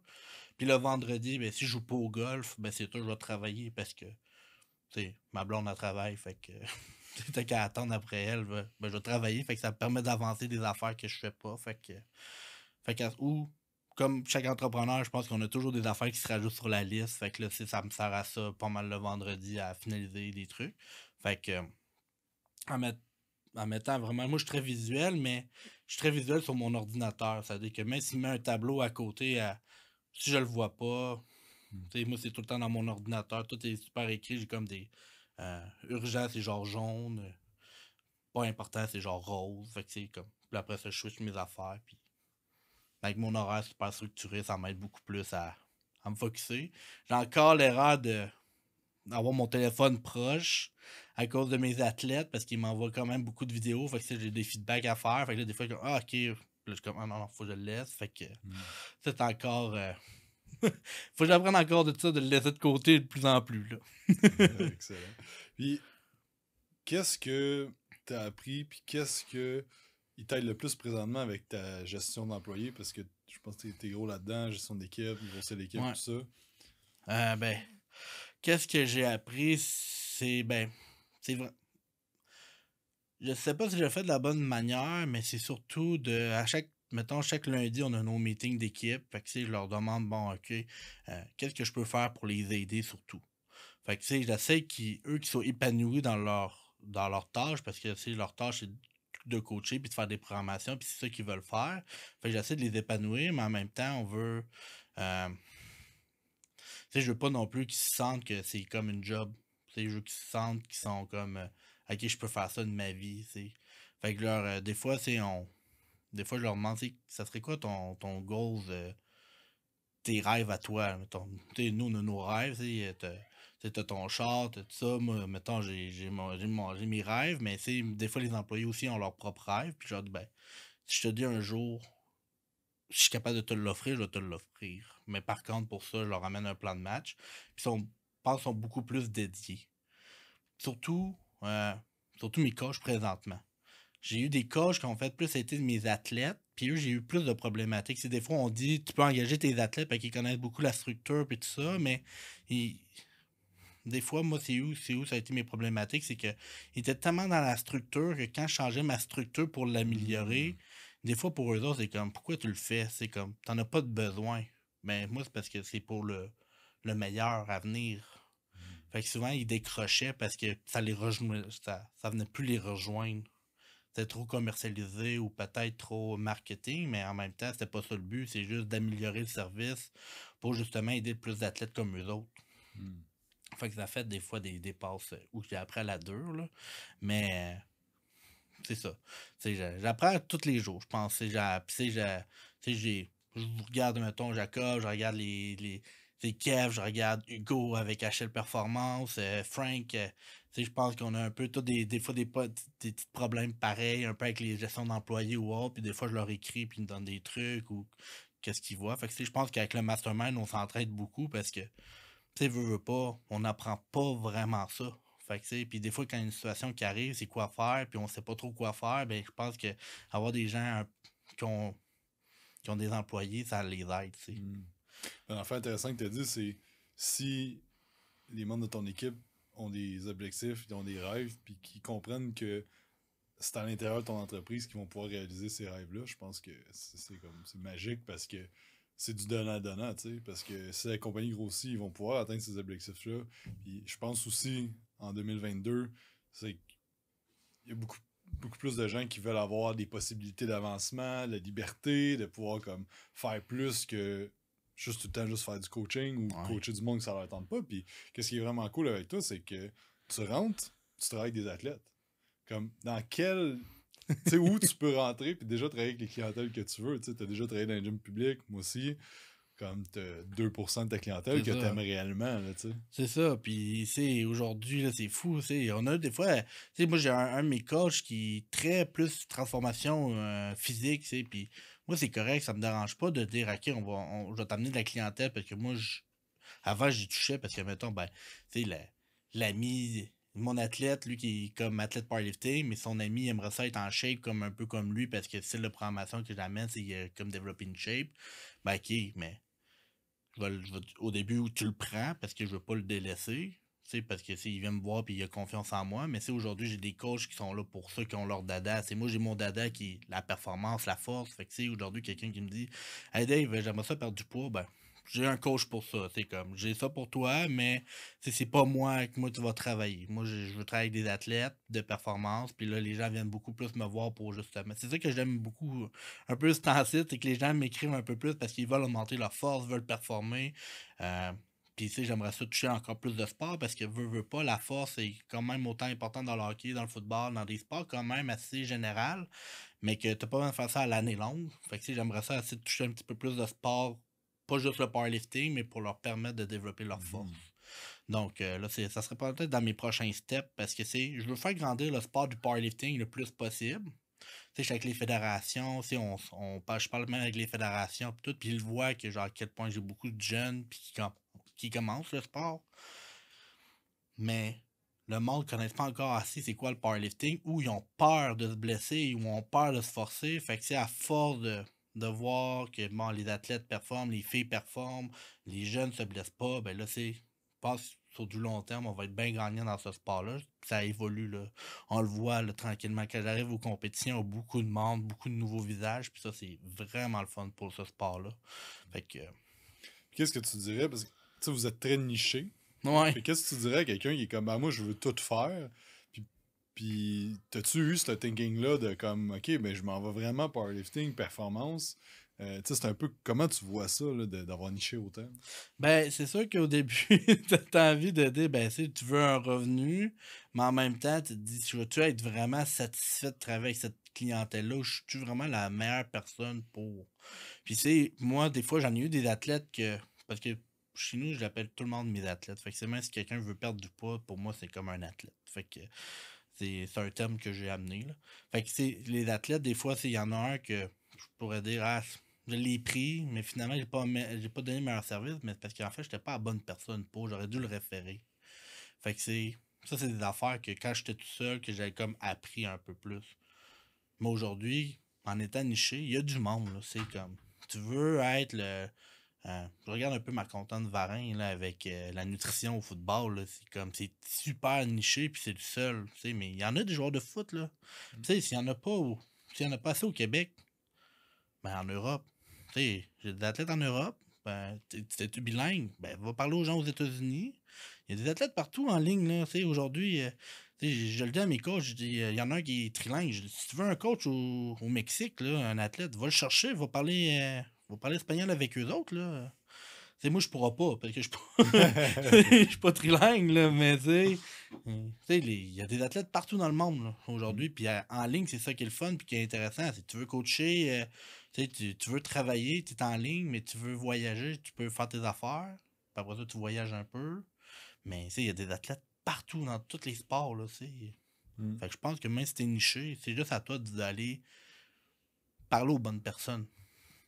Puis le vendredi, ben, si je joue pas au golf, ben, c'est toujours je travailler parce que, c'est ma blonde, à travail. Fait que, t'as qu'à attendre après elle, ben, ben, je vais travailler. Fait que ça me permet d'avancer des affaires que je fais pas. Fait que, fait que, ou, comme chaque entrepreneur, je pense qu'on a toujours des affaires qui se rajoutent sur la liste. Fait que là, ça me sert à ça pas mal le vendredi à finaliser des trucs. Fait que, à mettre en mettant vraiment. Moi, je suis très visuel, mais je suis très visuel sur mon ordinateur. C'est-à-dire que même s'il met un tableau à côté, si je le vois pas, moi, c'est tout le temps dans mon ordinateur. Tout est super écrit. J'ai comme des. urgences, euh, urgent, c'est genre jaune. Pas important, c'est genre rose. Fait que comme. Puis après ça, je sur mes affaires. Puis avec mon horaire super structuré, ça m'aide beaucoup plus à, à me focuser J'ai encore l'erreur de d'avoir mon téléphone proche à cause de mes athlètes parce qu'ils m'envoient quand même beaucoup de vidéos. Fait que j'ai des feedbacks à faire. Fait que là, des fois, je comme, ah, ok. Là, je comme, ah, non, non, faut que je le laisse. Fait que hmm. c'est encore. Euh, (laughs) faut que j'apprenne encore de ça, de le laisser de côté de plus en plus. Là. (laughs) Excellent. Puis, qu'est-ce que tu as appris? Puis, qu'est-ce que il t'aide le plus présentement avec ta gestion d'employés? Parce que je pense que tu gros là-dedans, gestion d'équipe, grossir l'équipe, tout ça. Euh, ben, qu'est-ce que j'ai appris? C'est, ben, c'est vrai. Je sais pas si je le fais de la bonne manière, mais c'est surtout de. À chaque. Mettons, chaque lundi, on a nos meetings d'équipe. Fait que, je leur demande, bon, OK, euh, qu'est-ce que je peux faire pour les aider surtout? Fait que, j'essaie qu'eux qui soient épanouis dans leur, dans leur tâche, parce que, c'est leur tâche, c'est de coacher puis de faire des programmations, puis c'est ça qu'ils veulent faire. Fait que j'essaie de les épanouir, mais en même temps, on veut. Euh, tu je veux pas non plus qu'ils se sentent que c'est comme une job des jeux qui se sentent, qui sont comme à euh, qui je peux faire ça de ma vie. Fait que euh, des fois, c'est on. Des fois, je leur demande, ça serait quoi ton, ton goal tes rêves à toi? nous, on a nos rêves, tu t'as ton char, t'as tout ça. Moi, j'ai, mes rêves, mais des fois, les employés aussi ont leurs propres rêves. Puis je ben, si je te dis un jour, je suis capable de te l'offrir, je vais te l'offrir. Mais par contre, pour ça, je leur amène un plan de match. Puis sont pense, sont beaucoup plus dédiés. Surtout, euh, surtout mes coachs présentement. J'ai eu des coachs qui ont fait plus été de mes athlètes, puis eux, j'ai eu plus de problématiques. C'est des fois, on dit, tu peux engager tes athlètes parce qu'ils connaissent beaucoup la structure puis tout ça, mais des fois, moi, c'est où, où ça a été mes problématiques, c'est qu'ils étaient tellement dans la structure que quand je changeais ma structure pour l'améliorer, mm. des fois, pour eux autres, c'est comme, pourquoi tu le fais? C'est comme, t'en as pas de besoin. Mais ben, moi, c'est parce que c'est pour le, le meilleur avenir. Fait que souvent, ils décrochaient parce que ça les rejoignait ça, venait plus les rejoindre. C'était trop commercialisé ou peut-être trop marketing, mais en même temps, c'était pas ça le but. C'est juste d'améliorer le service pour justement aider plus d'athlètes comme eux autres. Hmm. Fait que ça fait des fois des passes où j'ai appris à la dure, là. Mais c'est ça. J'apprends tous les jours, je pense. j'ai. Je regarde, mettons, Jacob, je regarde les c'est Kev, je regarde Hugo avec HL Performance, euh, Frank, euh, sais, je pense qu'on a un peu tous des, des fois des, petits problèmes pareils, un peu avec les gestions d'employés ou autre, puis des fois je leur écris puis ils me donnent des trucs ou qu'est-ce qu'ils voient. Fait que je pense qu'avec le mastermind, on s'entraide beaucoup parce que tu sais, pas, on n'apprend pas vraiment ça. Fait puis des fois, quand une situation qui arrive, c'est quoi faire, puis on sait pas trop quoi faire, ben je pense que avoir des gens qui ont, ont des employés, ça les aide, un intéressant que tu as dit, c'est si les membres de ton équipe ont des objectifs, ils ont des rêves, puis qu'ils comprennent que c'est à l'intérieur de ton entreprise qu'ils vont pouvoir réaliser ces rêves-là, je pense que c'est comme magique parce que c'est du donnant-donnant, tu sais, parce que si la compagnie grossit, ils vont pouvoir atteindre ces objectifs-là. je pense aussi, en 2022, c'est qu'il y a beaucoup beaucoup plus de gens qui veulent avoir des possibilités d'avancement, la liberté, de pouvoir comme faire plus que juste tout le temps juste faire du coaching ou coacher du monde que ça leur attend pas. Puis qu'est-ce qui est vraiment cool avec toi, c'est que tu rentres, tu travailles avec des athlètes. Comme dans quel. tu sais, où tu peux rentrer, puis déjà travailler avec les clientèles que tu veux. Tu as déjà travaillé dans un gym public, moi aussi. Comme as 2% de ta clientèle que tu aimes réellement. C'est ça. Puis, aujourd'hui, c'est fou. On a des fois. tu sais Moi, j'ai un, de mes coachs qui est très plus transformation euh, tu physique. Puis, moi, c'est correct, ça me dérange pas de dire, OK, on va, je vais t'amener de la clientèle parce que moi, avant, j'y touchais parce que, mettons, ben, tu sais, l'ami, mon athlète, lui qui est comme athlète lifting mais son ami aimerait ça être en shape comme un peu comme lui parce que c'est la programmation que j'amène, c'est euh, comme développer shape. Ben, OK, mais au début, tu le prends parce que je veux pas le délaisser parce que s'ils vient me voir puis il a confiance en moi. Mais aujourd'hui, j'ai des coachs qui sont là pour ceux qui ont leur dada. C'est moi, j'ai mon dada qui est la performance, la force. Fait que aujourd'hui, quelqu'un qui me dit Hey Dave, j'aimerais ça perdre du poids, ben j'ai un coach pour ça. C'est comme j'ai ça pour toi, mais c'est pas moi que moi tu vas travailler. Moi, je, veux travailler avec des athlètes de performance. Puis là, les gens viennent beaucoup plus me voir pour justement. C'est ça que j'aime beaucoup un peu ce temps-ci, c'est que les gens m'écrivent un peu plus parce qu'ils veulent augmenter leur force, veulent performer. Euh, j'aimerais ça toucher encore plus de sport parce que, veut, veut pas, la force est quand même autant importante dans le hockey, dans le football, dans des sports quand même assez général, mais que t'as pas besoin de faire ça à l'année longue. Fait que, j'aimerais ça essayer de toucher un petit peu plus de sport, pas juste le powerlifting, mais pour leur permettre de développer leur mmh force. Donc euh, là, ça serait peut-être dans mes prochains steps parce que c'est, je veux faire grandir le sport du powerlifting le plus possible. Tu sais, avec les fédérations, on, on, je parle même avec les fédérations, puis tout, puis ils voient que, genre, à quel point j'ai beaucoup de jeunes, puis qui, qui commence le sport. Mais le monde ne connaît pas encore assez c'est quoi le powerlifting, où ils ont peur de se blesser, ou ont peur de se forcer. Fait que c'est à force de, voir que les athlètes performent, les filles performent, les jeunes se blessent pas, ben là, c'est. sur du long terme, on va être bien gagnant dans ce sport-là. Ça évolue, là. On le voit là, tranquillement. Quand j'arrive aux compétitions, beaucoup de monde, beaucoup de nouveaux visages. Puis ça, c'est vraiment le fun pour ce sport-là. Fait que. Qu'est-ce que tu dirais? Parce que vous êtes très niché. qu'est-ce que tu dirais à quelqu'un qui est comme, ah, moi, je veux tout faire? Puis, t'as-tu eu ce thinking-là de comme, ok, ben, je m'en vais vraiment powerlifting, performance? Euh, c'est un peu comment tu vois ça d'avoir niché autant? Ben, c'est sûr qu'au début, (laughs) t'as envie de dire ben tu veux un revenu, mais en même temps, tu te dis tu veux-tu être vraiment satisfait de travailler avec cette clientèle-là? Je suis vraiment la meilleure personne pour. Puis sais moi, des fois, j'en ai eu des athlètes que parce que chez nous, je l'appelle tout le monde mes athlètes. Fait que c'est même si quelqu'un veut perdre du poids, pour moi, c'est comme un athlète. Fait que c'est un thème que j'ai amené. Fait que les athlètes, des fois, il y en a un que je pourrais dire, ah, je l'ai pris, mais finalement, j'ai pas, pas donné le meilleur service, mais parce qu'en fait, j'étais pas la bonne personne pour, j'aurais dû le référer. Fait que c'est. Ça, c'est des affaires que quand j'étais tout seul, que j'avais comme appris un peu plus. Mais aujourd'hui, en étant niché, il y a du monde. C'est comme. Tu veux être le euh, je regarde un peu ma contente Varin avec euh, la nutrition au football. C'est comme c'est super niché puis c'est du seul. Mais il y en a des joueurs de foot. S'il n'y en a pas s'il en a pas assez au Québec, ben en Europe. J'ai des athlètes en Europe. Ben, es bilingue, ben, va parler aux gens aux États-Unis. Il y a des athlètes partout en ligne, Aujourd'hui, euh, je, le dis à mes coachs, il y en a un qui est trilingue. si tu veux un coach au, Mexique, un athlète, va le chercher, va parler vous parler espagnol avec eux autres, là. moi, je pourrais pas, parce que je suis pas, (laughs) (laughs) trilingue, mais tu sais, il y a des athlètes partout dans le monde aujourd'hui. Puis euh, en ligne, c'est ça qui est le fun, puis qui est intéressant. Si tu veux coacher, euh, tu, veux travailler, tu es en ligne, mais tu veux voyager, tu peux faire tes affaires. Puis après ça, tu voyages un peu. Mais il y a des athlètes partout dans tous les sports, là, mm. Fait je pense que même si es niché, c'est juste à toi d'aller parler aux bonnes personnes.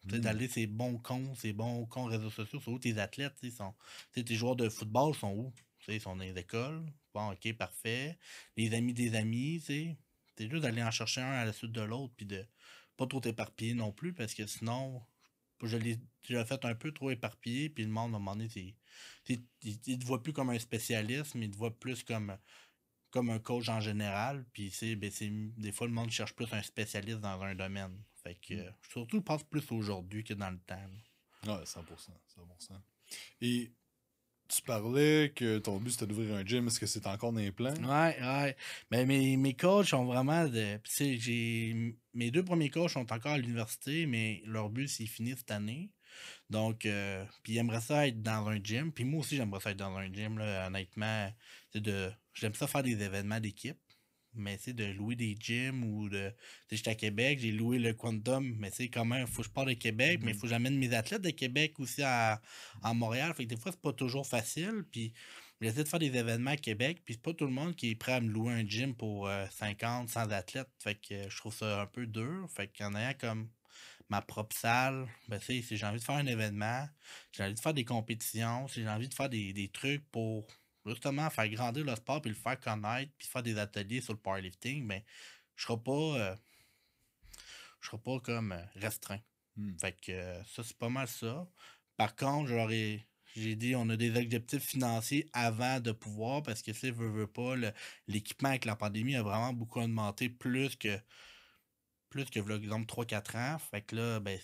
C'est mm. D'aller ces bons cons, ces bons cons réseaux sociaux, c'est où tes athlètes, ils sont. Tes joueurs de football sont où? T'sais, ils sont dans les écoles. Bon, ok, parfait. Les amis des amis, c'est. juste d'aller en chercher un à la suite de l'autre, puis de pas trop t'éparpiller non plus, parce que sinon, je l'as fait un peu trop éparpillé, puis le monde, à un moment donné, il, te voit plus comme un spécialiste, mais il te voit plus comme, comme un coach en général, puis ben, des fois, le monde cherche plus un spécialiste dans un domaine. Fait que, surtout, je pense plus aujourd'hui que dans le temps. Ouais, 100%, Et tu parlais que ton but c'était d'ouvrir un gym. Est-ce que c'est encore dans les plans? Ouais, ouais. Mais mes, coachs ont vraiment. De, mes deux premiers coachs sont encore à l'université, mais leur but c'est finir cette année. Donc, euh, puis ils ça être dans un gym. Puis moi aussi, j'aimerais ça être dans un gym, là, honnêtement. de, j'aime ça faire des événements d'équipe mais c'est de louer des gyms ou de. Tu sais, j'étais à Québec, j'ai loué le Quantum, mais c'est sais, quand même, faut que je parte de Québec, mais il mm-hmm. faut que j'amène mes athlètes de Québec aussi à, à Montréal. Fait que des fois, c'est pas toujours facile. Puis j'essaie de faire des événements à Québec, puis c'est pas tout le monde qui est prêt à me louer un gym pour 50, euh, 100 athlètes. Fait que je trouve ça un peu dur. Fait qu'en ayant comme ma propre salle, ben, si j'ai envie de faire un événement, j'ai envie de faire des compétitions, si j'ai envie de faire des trucs pour justement faire grandir le sport, puis le faire connaître, puis faire des ateliers sur le powerlifting, mais je serai pas. Euh, je serai pas comme euh, restreint. Hmm. Fait que euh, ça, c'est pas mal ça. Par contre, j'aurais j'ai dit, on a des objectifs financiers avant de pouvoir, parce que si veut, veut pas, l'équipement avec la pandémie a vraiment beaucoup augmenté plus que plus que, par exemple, 3-4 ans. Fait que là, ben,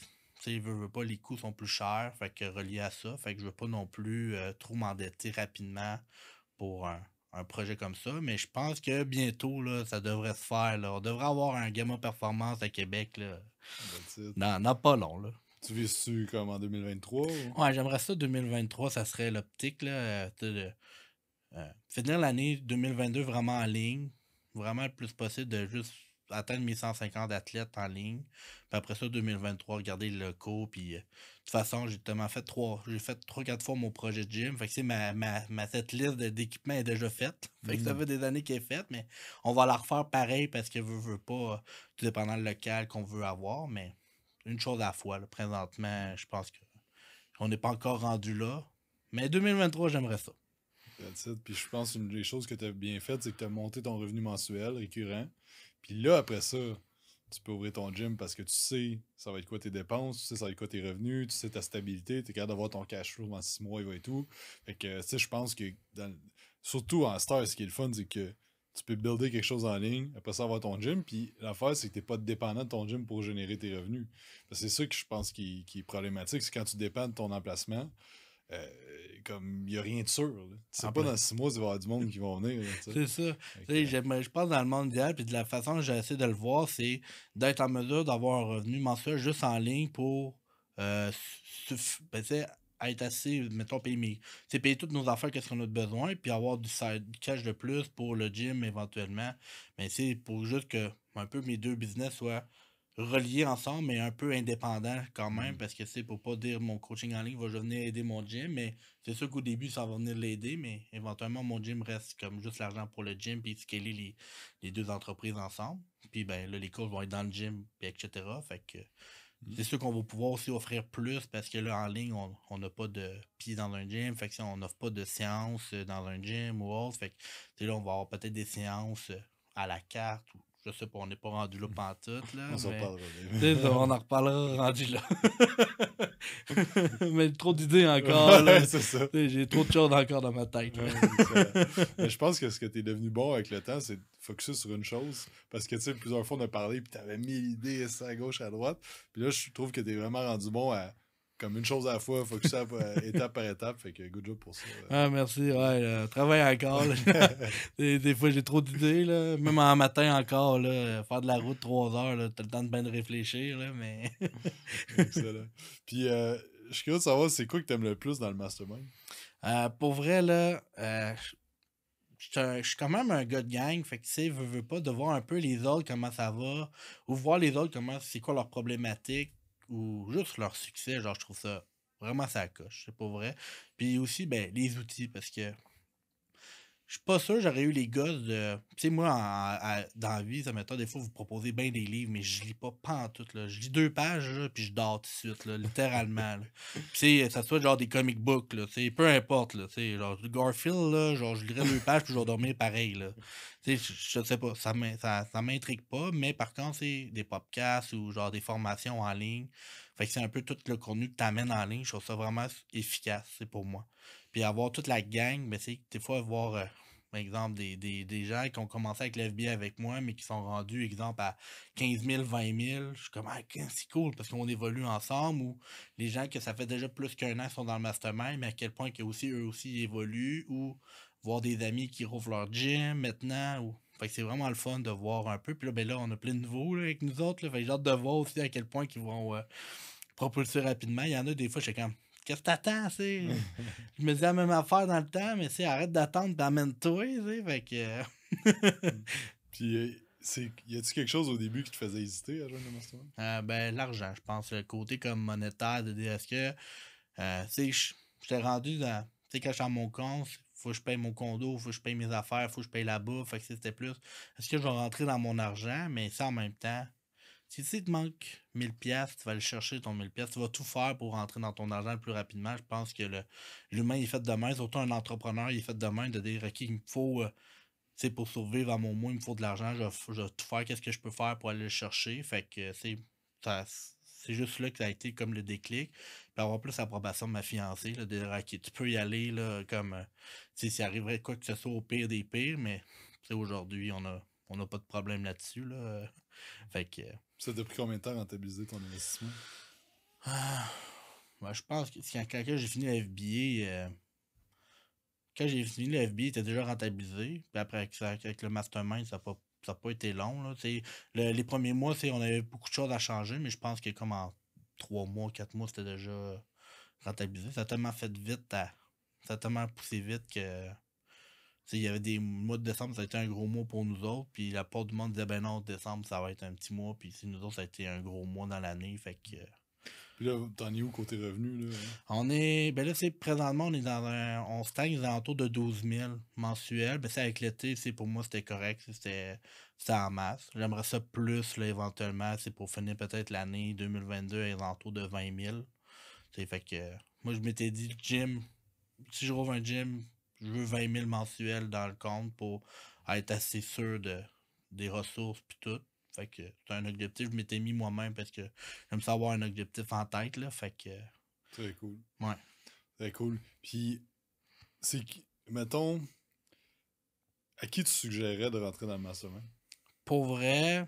pas, les coûts sont plus chers, fait que relié à ça, fait que je veux pas non plus euh, trop m'endetter rapidement pour un, projet comme ça. Mais je pense que bientôt, là, ça devrait se faire. Là. On devrait avoir un Gamma Performance à Québec là, ah, ben, pas long. Tu vis tu comme en 2023? j'aimerais ça 2023, ça serait l'optique. là euh, de, euh, finir l'année 2022 vraiment en ligne, vraiment le plus possible de juste atteindre mes 150 athlètes en ligne. Puis après ça, 2023, regarder le locaux. Puis euh, de toute façon, j'ai tellement fait trois. J'ai fait trois, quatre fois mon projet de gym. Fait que c'est ma, ma, ma, cette liste d'équipements est déjà faite. (laughs) Fait que ça mm. fait des années qu'elle est faite, mais on va la refaire pareil parce que veut, veut pas, tout dépendant le local qu'on veut avoir, mais une chose à la fois. Là. Présentement, je pense que on n'est pas encore rendu là. Mais 2023, j'aimerais ça. Puis je pense une des choses que tu as bien faites, c'est que tu as monté ton revenu mensuel récurrent. Puis là, après ça, tu peux ouvrir ton gym parce que tu sais ça va être quoi tes dépenses, tu sais ça va être quoi tes revenus, tu sais ta stabilité, tu es capable d'avoir ton cash flow dans 6 mois et tout. Fait que, tu sais, je pense que surtout en star, ce qui est le fun, c'est que tu peux builder quelque chose en ligne, après ça avoir ton gym, puis l'affaire, c'est que tu n'es pas dépendant de ton gym pour générer tes revenus. C'est ça que je pense qui, qui est problématique, c'est quand tu dépends de ton emplacement, euh, comme il n'y a rien de sûr. Là. Tu ah pas dans six mois, il va y avoir du monde qui va venir. c'est ça. Euh, je pense dans le monde idéal, puis de la façon que j'essaie de le voir, c'est d'être en mesure d'avoir un revenu mensuel juste en ligne pour euh, ben, être assez, mettons, payer, mes, payer toutes nos affaires, qu'est-ce qu'on a besoin, puis avoir du, cash de plus pour le gym éventuellement. Mais c'est pour juste que un peu mes deux business soient reliés ensemble, mais un peu indépendant quand même, mmh. parce que c'est pour pas dire mon coaching en ligne va venir aider mon gym, mais c'est sûr qu'au début, ça va venir l'aider, mais éventuellement, mon gym reste comme juste l'argent pour le gym, puis scaler les, les deux entreprises ensemble. Puis ben là, les coachs vont être dans le gym, puis etc. Fait que mmh. c'est sûr qu'on va pouvoir aussi offrir plus parce que là, en ligne, on n'a pas de pied dans un gym. Fait que si on n'offre pas de séances euh, dans un gym ou autre, fait que là, on va avoir peut-être des séances euh, à la carte ou on n'est pas rendu là pantoute. Là, on, mais... en parlera, on en reparlera rendu là. (laughs) mais trop d'idées encore. J'ai trop de choses encore dans ma tête. mais je pense que ce que tu es devenu bon avec le temps, c'est de focusser sur une chose. Parce que tu sais, plusieurs fois, on a parlé, puis tu avais mis l'idée à gauche, à droite. Puis là, je trouve que tu es vraiment rendu bon à comme une chose à la fois, faut que ça euh, (laughs) étape par étape. Fait que good job pour ça. Ah, merci. Ouais, euh, travaille encore. (laughs) des, fois, j'ai trop d'idées. Là. Même en matin encore, là, euh, faire de la route trois heures, t'as le temps de bien réfléchir. Là, mais... (laughs) Excellent. Puis, je suis curieux de savoir, c'est quoi que t'aimes le plus dans le mastermind? pour vrai, là, je suis quand même un gars de gang, fait que tu sais, je veux, veux pas de voir un peu les autres comment ça va, ou voir les autres comment c'est quoi leur problématique, ou juste leur succès, genre, je trouve ça vraiment ça coche, c'est pas vrai. Puis aussi, ben, les outils, parce que pas sûr j'aurais eu les gosses de. Tu sais, moi, dans la vie, ça m'étonne des fois, vous proposez bien des livres, mais je lis pas pas tout. Là. Je lis deux pages, puis je dors tout de suite, là, littéralement. sais ça soit genre des comic books, là, peu importe. Là, genre, Garfield, genre, je lirais deux pages, puis je dors dormir pareil. Je, je sais pas, ça m'intrigue pas, mais par contre, c'est des podcasts ou genre des formations en ligne. Fait que c'est un peu tout le contenu que tu amènes en ligne. Je trouve ça vraiment efficace, c'est pour moi. Puis avoir toute la gang, mais sais des fois avoir. Euh, par exemple, des, des, gens qui ont commencé avec l'FBI avec moi, mais qui sont rendus, exemple, à 15 000, 20 000. Je suis comme, ah, c'est cool parce qu'on évolue ensemble ou les gens que ça fait déjà plus qu'un an sont dans le mastermind, mais à quel point qu' aussi, eux aussi évoluent ou voir des amis qui rouvrent leur gym maintenant ou. Fait que c'est vraiment le fun de voir un peu. Puis là, ben on a plein de nouveaux avec nous autres. Là. Fait j'ai hâte de voir aussi à quel point qu'ils ils vont euh, propulser rapidement. Il y en a des fois, je suis comme, Qu'est-ce que t'attends, (laughs) Je me disais la même affaire dans le temps, mais c'est arrête d'attendre, tamènes toi tu Fait (laughs) puis, euh, y a-tu quelque chose au début qui te faisait hésiter à jouer le euh, ben, l'argent, je pense. Le côté comme monétaire de dire est-ce que. Euh, tu sais, rendu dans. Tu mon compte, faut que je paye mon condo, faut que je paye mes affaires, faut que je paye la bouffe. Fait que c'était plus. Est-ce que je vais rentrer dans mon argent, mais ça en même temps, si tu te manques 1000 pièces, tu vas le chercher ton 1000 pièces, tu vas tout faire pour rentrer dans ton argent le plus rapidement. Je pense que l'humain est fait de main. autant un entrepreneur il est fait de main de dire OK, il me faut c'est euh, pour survivre à mon mois, il me faut de l'argent, je, je, vais tout faire qu'est-ce que je peux faire pour aller le chercher. Fait que c'est c'est juste là que ça a été comme le déclic. Puis avoir plus l'approbation de ma fiancée, de dire OK, tu peux y aller là, comme euh, si ça arriverait quoi que ce soit au pire des pires, mais aujourd'hui, on a on n'a pas de problème là-dessus. Là. Fait que euh, ça depuis combien de temps rentabiliser ton investissement? Ah, ben, je pense que quand, j'ai fini la FBA, quand j'ai fini la FBA, euh, était déjà rentabilisé. Puis après, avec, le mastermind, ça n'a pas, pas été long. les premiers mois, on avait beaucoup de choses à changer, mais je pense que comme en trois mois, quatre mois, c'était déjà rentabilisé. Ça tellement fait vite, ça a tellement poussé vite que il y avait des mois de décembre, ça a été un gros mois pour nous autres. Puis la porte du monde disait, ben non, décembre, ça va être un petit mois. Puis nous autres, ça a été un gros mois dans l'année. Fait que. Euh. Puis là, t'en es où côté revenu? On est. Ben là, c'est présentement, on est dans un. On stagne aux alentours de 12 000 mensuels. Ben, c'est avec l'été, c'est pour moi, c'était correct. C'était en masse. J'aimerais ça plus, éventuellement. C'est pour finir peut-être l'année 2022 à alentours de 20 000. C'est fait que. Moi, je m'étais dit, gym. Si je rouvre un gym, je veux 20 000 mensuels dans le compte pour être assez sûr de, des ressources puis tout. Fait que c'est un objectif, je m'étais mis moi-même parce que j'aime savoir un objectif en tête, là. Fait Très cool. Ouais. Très cool. Puis, c'est mettons, à qui tu suggérais de rentrer dans ma semaine? Pour vrai,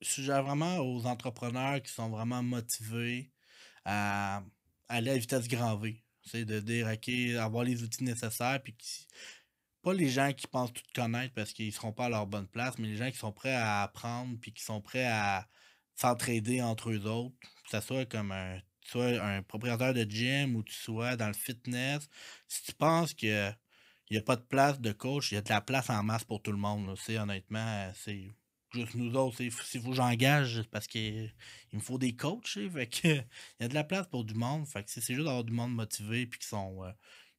je suggère vraiment aux entrepreneurs qui sont vraiment motivés à aller à vitesse grand V. C'est de dire, OK, avoir les outils nécessaires, puis pas les gens qui pensent tout connaître parce qu'ils ne seront pas à leur bonne place, mais les gens qui sont prêts à apprendre, puis qui sont prêts à s'entraider entre eux autres, que ce soit comme un, un propriétaire de gym ou tu sois dans le fitness. Si tu penses qu'il n'y a pas de place de coach, il y a de la place en masse pour tout le monde. honnêtement, euh, c'est juste nous autres. S'il faut, j'engage, parce qu'il me faut des coachs. (laughs) il y a de la place pour du monde. Fait c'est juste d'avoir du monde motivé puis qui sont. Euh,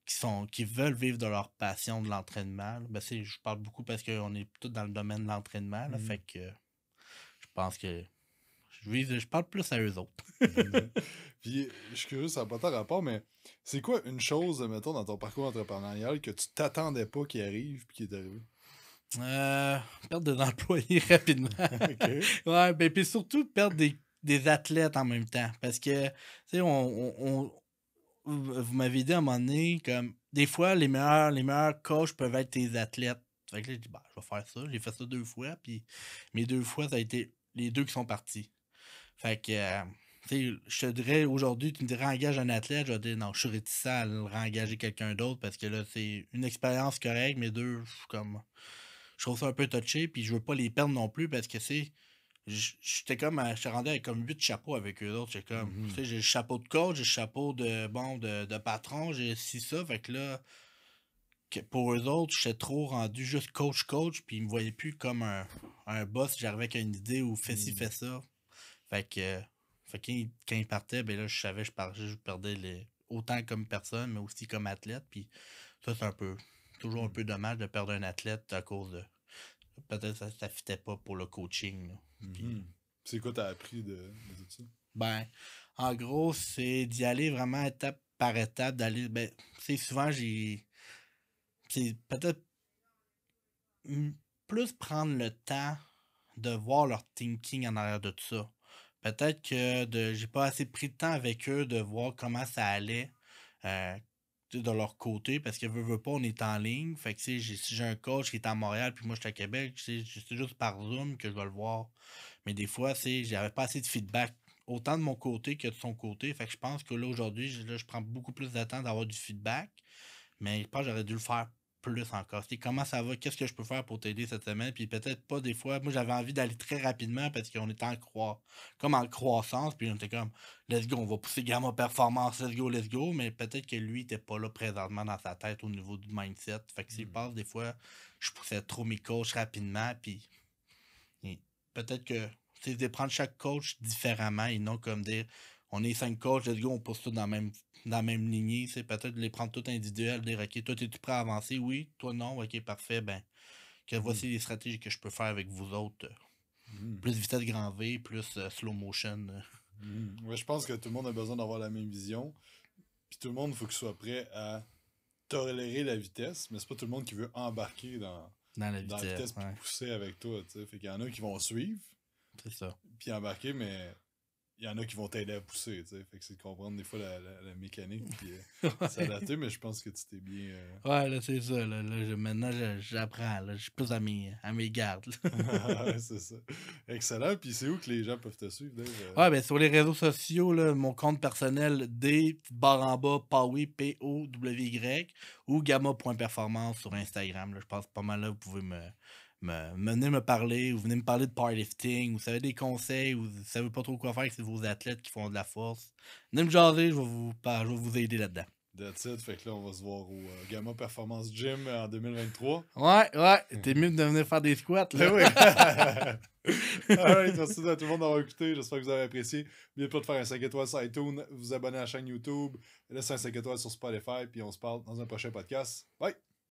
qui, sont, qui veulent vivre de leur passion de l'entraînement. Ben, je parle beaucoup parce qu'on est tous dans le domaine de l'entraînement. Mmh. Fait que je pense que je, je parle plus à eux autres. (laughs) Mmh. Puis je suis curieux, ça n'a pas tant rapport, mais c'est quoi une chose, mettons, dans ton parcours entrepreneurial que tu t'attendais pas qui arrive puis qui est arrivé? Euh, perdre des (laughs) employés rapidement. Ouais, ben, puis surtout perdre des, athlètes en même temps. Parce que, tu sais, on, vous m'avez dit à un moment donné, comme, des fois, les meilleurs, les meilleurs coachs peuvent être tes athlètes. Fait que là, j'ai dit, ben, je vais faire ça. J'ai fait ça deux fois, puis mes deux fois, ça a été les deux qui sont partis. Fait que, euh, tu sais, je te dirais aujourd'hui, tu me dirais engage un athlète, je vais dire non, je suis réticent à le quelqu'un d'autre parce que là, c'est une expérience correcte, mais deux, comme je trouve ça un peu touché, puis je veux pas les perdre non plus parce que c'est. J'étais comme. je rendais avec comme huit chapeaux avec eux autres. Mmh j'ai le chapeau de coach, j'ai le chapeau de bon de, de patron, j'ai si ça. Fait que là, que pour eux autres, j'étais trop rendu juste coach-coach, puis ils me voyaient plus comme un, boss. J'arrivais avec une idée ou fais ci, mmh. fait ça. Fait que. Fait quand ils partaient, ben là, je savais, je, je perdais autant comme personne, mais aussi comme athlète. Puis ça, c'est un peu toujours un peu dommage de perdre un athlète à cause de. Peut-être ça ne fitait pas pour le coaching. Mhm. Euh, c'est quoi tu as appris de, tout ça? Ben, en gros, c'est d'y aller vraiment étape par étape, d'aller. Ben, c'est souvent, j'ai. C'est peut-être plus prendre le temps de voir leur thinking en arrière de tout ça. Peut-être que de j'ai pas assez pris de temps avec eux de voir comment ça allait, euh, de leur côté parce que veut, veut pas, on est en ligne. Fait que si j'ai un coach qui est à Montréal puis moi je suis à Québec, c'est juste par Zoom que je vais le voir. Mais des fois, c'est j'avais pas assez de feedback, autant de mon côté que de son côté. Fait que je pense que là aujourd'hui, je, je prends beaucoup plus d'attente d'avoir du feedback. Mais je pense que j'aurais dû le faire plus encore. C'est comment ça va, qu'est-ce que je peux faire pour t'aider cette semaine, puis peut-être pas des fois. Moi, j'avais envie d'aller très rapidement parce qu'on était en croix, comme en croissance, puis on était comme, let's go, on va pousser Gamma Performance, let's go, let's go, mais peut-être que lui, n'était pas là présentement dans sa tête au niveau du mindset. Fait que s'il hmm. des fois, je poussais trop mes coachs rapidement, puis peut-être que c'est de prendre chaque coach différemment et non comme dire on est cinq coachs, on pousse tout dans la même, même lignée. C'est peut-être les prendre tout individuel, dire OK, toi, es-tu prêt à avancer? Oui, toi non, ok, parfait, ben que hmm. voici les stratégies que je peux faire avec vous autres. Hmm. Plus vitesse grand V, plus euh, slow motion. Hmm. je pense que tout le monde a besoin d'avoir la même vision. Puis tout le monde, faut qu'il soit prêt à tolérer la vitesse, mais c'est pas tout le monde qui veut embarquer dans, la vitesse, pousser avec toi. sais Fait qu'il y en a qui vont suivre. C'est ça. Puis embarquer, mais il y en a qui vont t'aider à pousser, tu sais. Fait que c'est de comprendre des fois la, mécanique puis euh, s'adapter, (laughs) mais je pense que tu t'es bien. Oui, euh, Ouais, là, c'est ça. Là, je, maintenant, j'apprends. Là, je suis plus à mes, à mes gardes. (laughs) c'est ça. Excellent. Puis c'est où que les gens peuvent te suivre, euh? Ouais, ben sur les réseaux sociaux, là, mon compte personnel D, barre en bas, Powy, P-O-W-Y, ou gamma.performance sur Instagram. Là, je pense pas mal là, vous pouvez me me, venez me parler, ou venez me parler de powerlifting, ou vous avez des conseils, ou vous savez pas trop quoi faire c'est vos athlètes qui font de la force. Venez me jaser, je vais vous, je vais vous aider là-dedans. That's it. Fait que là, on va se voir au euh, Gamma Performance Gym euh, en 2023. Ouais, ouais. Mmh. T'es mieux de venir faire des squats, là. Ben oui. (laughs) (laughs) Alright, merci à tout le monde d'avoir écouté. J'espère que vous avez apprécié. N'oubliez pas de faire un 5 étoiles sur iTunes, vous abonner à la chaîne YouTube, laissez un 5 étoiles sur Spotify, puis on se parle dans un prochain podcast. Bye!